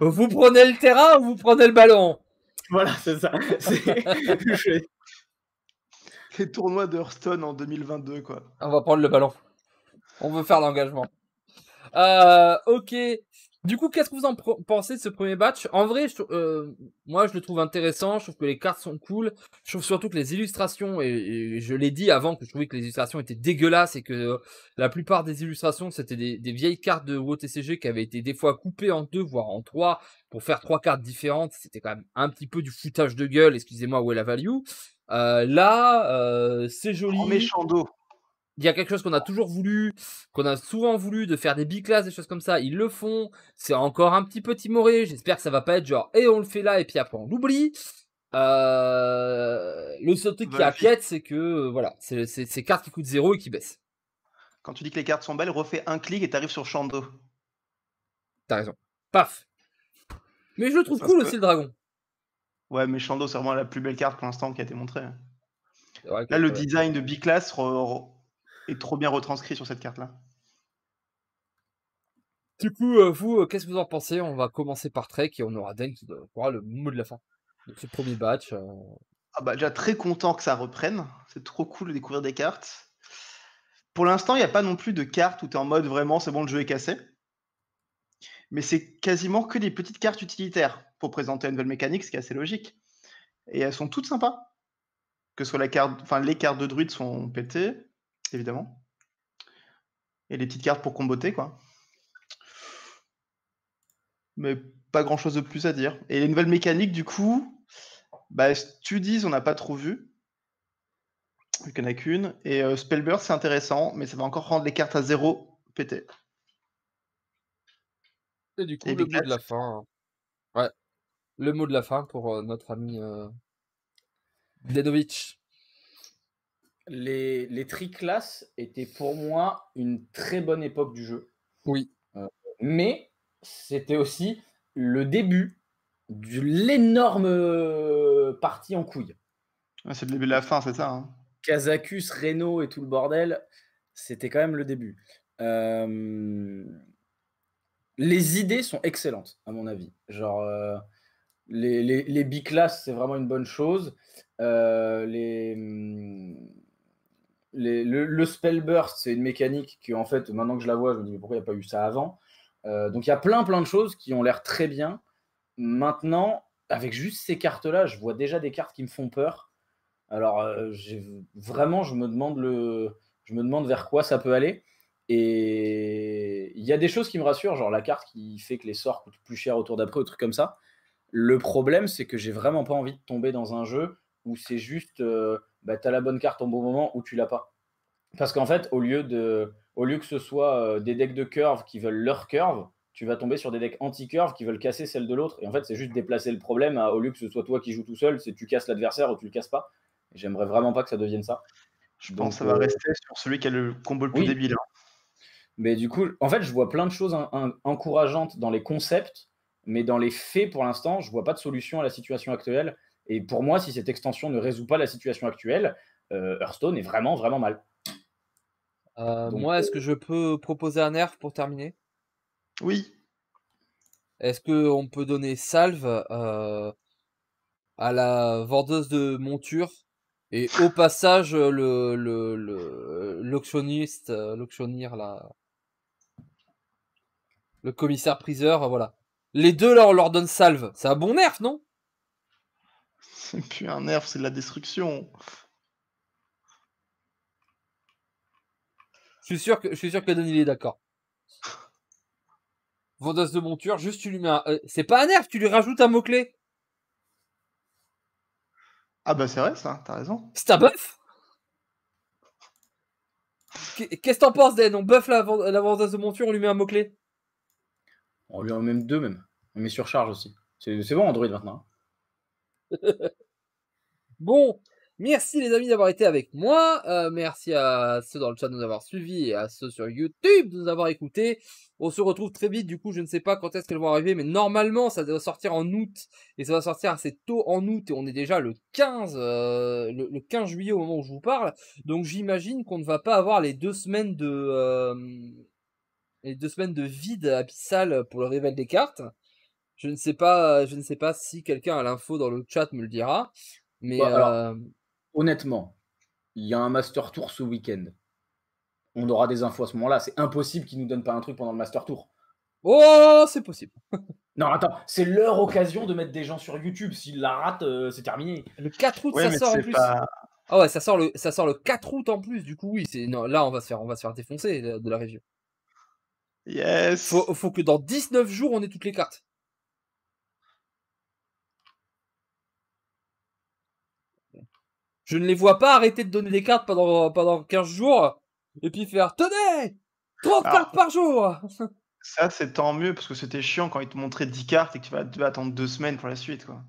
vous, prenez le terrain ou vous prenez le ballon Voilà, c'est ça. Les tournois de Hearthstone en 2022, quoi. On va prendre le ballon. On veut faire l'engagement. Euh, ok. Du coup, qu'est-ce que vous en pensez de ce premier batch En vrai, euh, moi, je le trouve intéressant. Je trouve que les cartes sont cool. Je trouve surtout que les illustrations, et, je l'ai dit avant que je trouvais que les illustrations étaient dégueulasses et que la plupart des illustrations, c'était des, vieilles cartes de WOTCG qui avaient été des fois coupées en deux, voire en trois, pour faire trois cartes différentes. C'était quand même un petit peu du foutage de gueule. Excusez-moi, où est la value euh, Là, euh, c'est joli. méchant d'eau il y a quelque chose qu'on a toujours voulu, qu'on a souvent voulu, de faire des biclasses, des choses comme ça. Ils le font. C'est encore un petit peu timoré. J'espère que ça va pas être genre, et eh, on le fait là, et puis après on l'oublie. Euh, le seul truc qui bah, inquiète, c'est que euh, voilà, c'est ces cartes qui coûtent zéro et qui baissent. Quand tu dis que les cartes sont belles, refais un clic et t'arrives sur Shando. T'as raison. Paf. Mais je le trouve cool aussi le dragon. Ouais, mais Shando, c'est vraiment la plus belle carte pour l'instant qui a été montrée. Là, le design de Biclass re est trop bien retranscrit sur cette carte-là. Du coup, euh, vous, euh, qu'est-ce que vous en pensez On va commencer par Trek et on aura Deng le mot de la fin. de ce premier batch. Euh. Ah bah déjà très content que ça reprenne. C'est trop cool de découvrir des cartes. Pour l'instant, il n'y a pas non plus de cartes où tu es en mode vraiment c'est bon le jeu est cassé. Mais c'est quasiment que des petites cartes utilitaires pour présenter une nouvelle mécanique, ce qui est assez logique. Et elles sont toutes sympas. Que soit la carte, enfin les cartes de druides sont pétées, évidemment. Et les petites cartes pour comboter, quoi. Mais pas grand chose de plus à dire. Et les nouvelles mécaniques, du coup, bah, Studies, on n'a pas trop vu. Vu qu'il en a qu'une. Et euh, Spellburst c'est intéressant, mais ça va encore rendre les cartes à zéro pété. Et du coup, le mot de la fin. Hein. Ouais. Le mot de la fin pour euh, notre ami euh, les, tri triclasses étaient pour moi une très bonne époque du jeu. Oui. Euh, mais c'était aussi le début de l'énorme euh, partie en couille. Ah, c'est le début de la fin, c'est ça. Hein. Kazakus, Renault et tout le bordel, c'était quand même le début. Euh, les idées sont excellentes, à mon avis. Genre, les, les, les c'est vraiment une bonne chose. les, hum, le, spell burst, c'est une mécanique que, en fait, maintenant que je la vois, je me dis mais pourquoi il n'y a pas eu ça avant. Euh, donc il y a plein, plein de choses qui ont l'air très bien. Maintenant, avec juste ces cartes-là, je vois déjà des cartes qui me font peur. Alors euh, vraiment, je me demande le, je me demande vers quoi ça peut aller. Et il y a des choses qui me rassurent, genre la carte qui fait que les sorts coûtent plus cher autour d'après, ou trucs comme ça. Le problème, c'est que j'ai vraiment pas envie de tomber dans un jeu où c'est juste euh, bah, tu as la bonne carte au bon moment ou tu l'as pas. Parce qu'en fait, au lieu, de, au que ce soit euh, des decks de curve qui veulent leur curve, tu vas tomber sur des decks anti-curve qui veulent casser celle de l'autre. Et en fait, c'est juste déplacer le problème. au lieu que ce soit toi qui joues tout seul, c'est tu casses l'adversaire ou tu le casses pas. J'aimerais vraiment pas que ça devienne ça. Je pense que ça va euh, rester sur celui qui a le combo le plus débile. Hein. Mais du coup, en fait, je vois plein de choses encourageantes dans les concepts, mais dans les faits, pour l'instant, je vois pas de solution à la situation actuelle. Et pour moi, si cette extension ne résout pas la situation actuelle, euh, Hearthstone est vraiment, vraiment mal. Euh, moi, est-ce que je peux proposer un nerf pour terminer Oui. Est-ce qu'on peut donner salve euh, à la vendeuse de monture et au passage le l'auctionniste, le, le commissaire priseur, voilà. Les deux leur leur donnent salve. C'est un bon nerf, non c'est plus un nerf, c'est de la destruction. Je suis sûr que, je suis sûr que Dan, est d'accord. Vendasse de monture, juste tu lui mets un. Euh, c'est pas un nerf, tu lui rajoutes un mot-clé. Ah bah c'est vrai ça, t'as raison. C'est un buff Qu'est-ce que t'en penses, Dan On buff la, la de monture, on lui met un mot-clé On lui en met même deux, même. On met surcharge aussi. C'est bon, Android maintenant. bon, merci les amis d'avoir été avec moi. Euh, merci à ceux dans le chat de nous avoir suivis et à ceux sur YouTube de nous avoir écoutés. On se retrouve très vite, du coup je ne sais pas quand est-ce qu'elles vont arriver, mais normalement ça doit sortir en août, et ça va sortir assez tôt en août, et on est déjà le 15, euh, le, 15 juillet au moment où je vous parle, donc j'imagine qu'on ne va pas avoir les deux semaines de... Euh, les deux semaines de vide abyssal pour le réveil des cartes. Je ne sais pas, je ne sais pas si quelqu'un à l'info dans le chat me le dira. Mais bah, euh, honnêtement, il y a un Master Tour ce week-end. On aura des infos à ce moment-là. C'est impossible qu'ils nous donnent pas un truc pendant le Master Tour. Oh, c'est possible. non, attends, c'est leur occasion de mettre des gens sur YouTube. S'ils la ratent, euh, c'est terminé. Le 4 août, ça sort en plus. Ah ouais, ça sort le, ça sort le 4 août en plus. Du coup, oui, là, on va se faire, on va se faire défoncer euh, de, la région. Yes. Faut, faut que dans 19 jours, on ait toutes les cartes. Je ne les vois pas arrêter de donner des cartes pendant, pendant 15 jours et puis faire Tenez Trois ah. cartes par jour Ça, c'est tant mieux parce que c'était chiant quand ils te montraient 10 cartes et que tu vas, attendre 2 semaines pour la suite. quoi.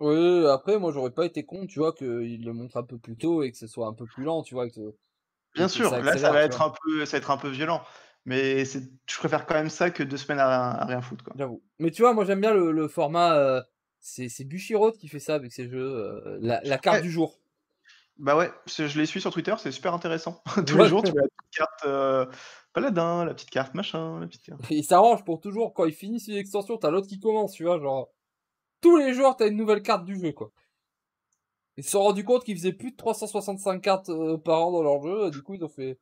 Oui, après, moi, j'aurais pas été con, tu vois, qu'ils le montrent un peu plus tôt et que ce soit un peu plus lent, tu vois. Que, Bien sûr, là, ça va, être un peu, ça être un peu violent. Mais je préfère quand même ça que deux semaines à, rien foutre. Quoi. J'avoue. Mais tu vois, moi, j'aime bien le, format. Euh, c'est, c'est qui fait ça avec ses jeux. Euh, la, carte du jour. Bah ouais, je les suis sur Twitter, c'est super intéressant. Tous les jours, tu vois la petite carte euh, paladin, la petite carte machin, la petite Et ils s'arrangent pour toujours, quand ils finissent une extension, t'as l'autre qui commence, tu vois, genre. Tous les jours, t'as une nouvelle carte du jeu, quoi. Ils se sont rendus compte qu'ils faisaient plus de 365 cartes euh, par an dans leur jeu, du coup, ils ont fait.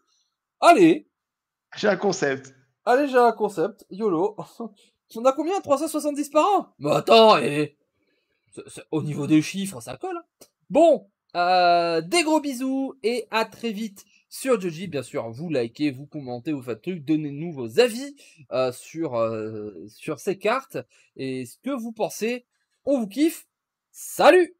Allez J'ai un concept. Allez, j'ai un concept, YOLO. On a combien 370 par an Mais attends, et. Au niveau des chiffres, ça colle. Hein. Bon, euh, des gros bisous et à très vite sur Joji. Bien sûr, vous likez, vous commentez, vous faites truc, donnez-nous vos avis euh, sur, euh, sur ces cartes et ce que vous pensez. On vous kiffe. Salut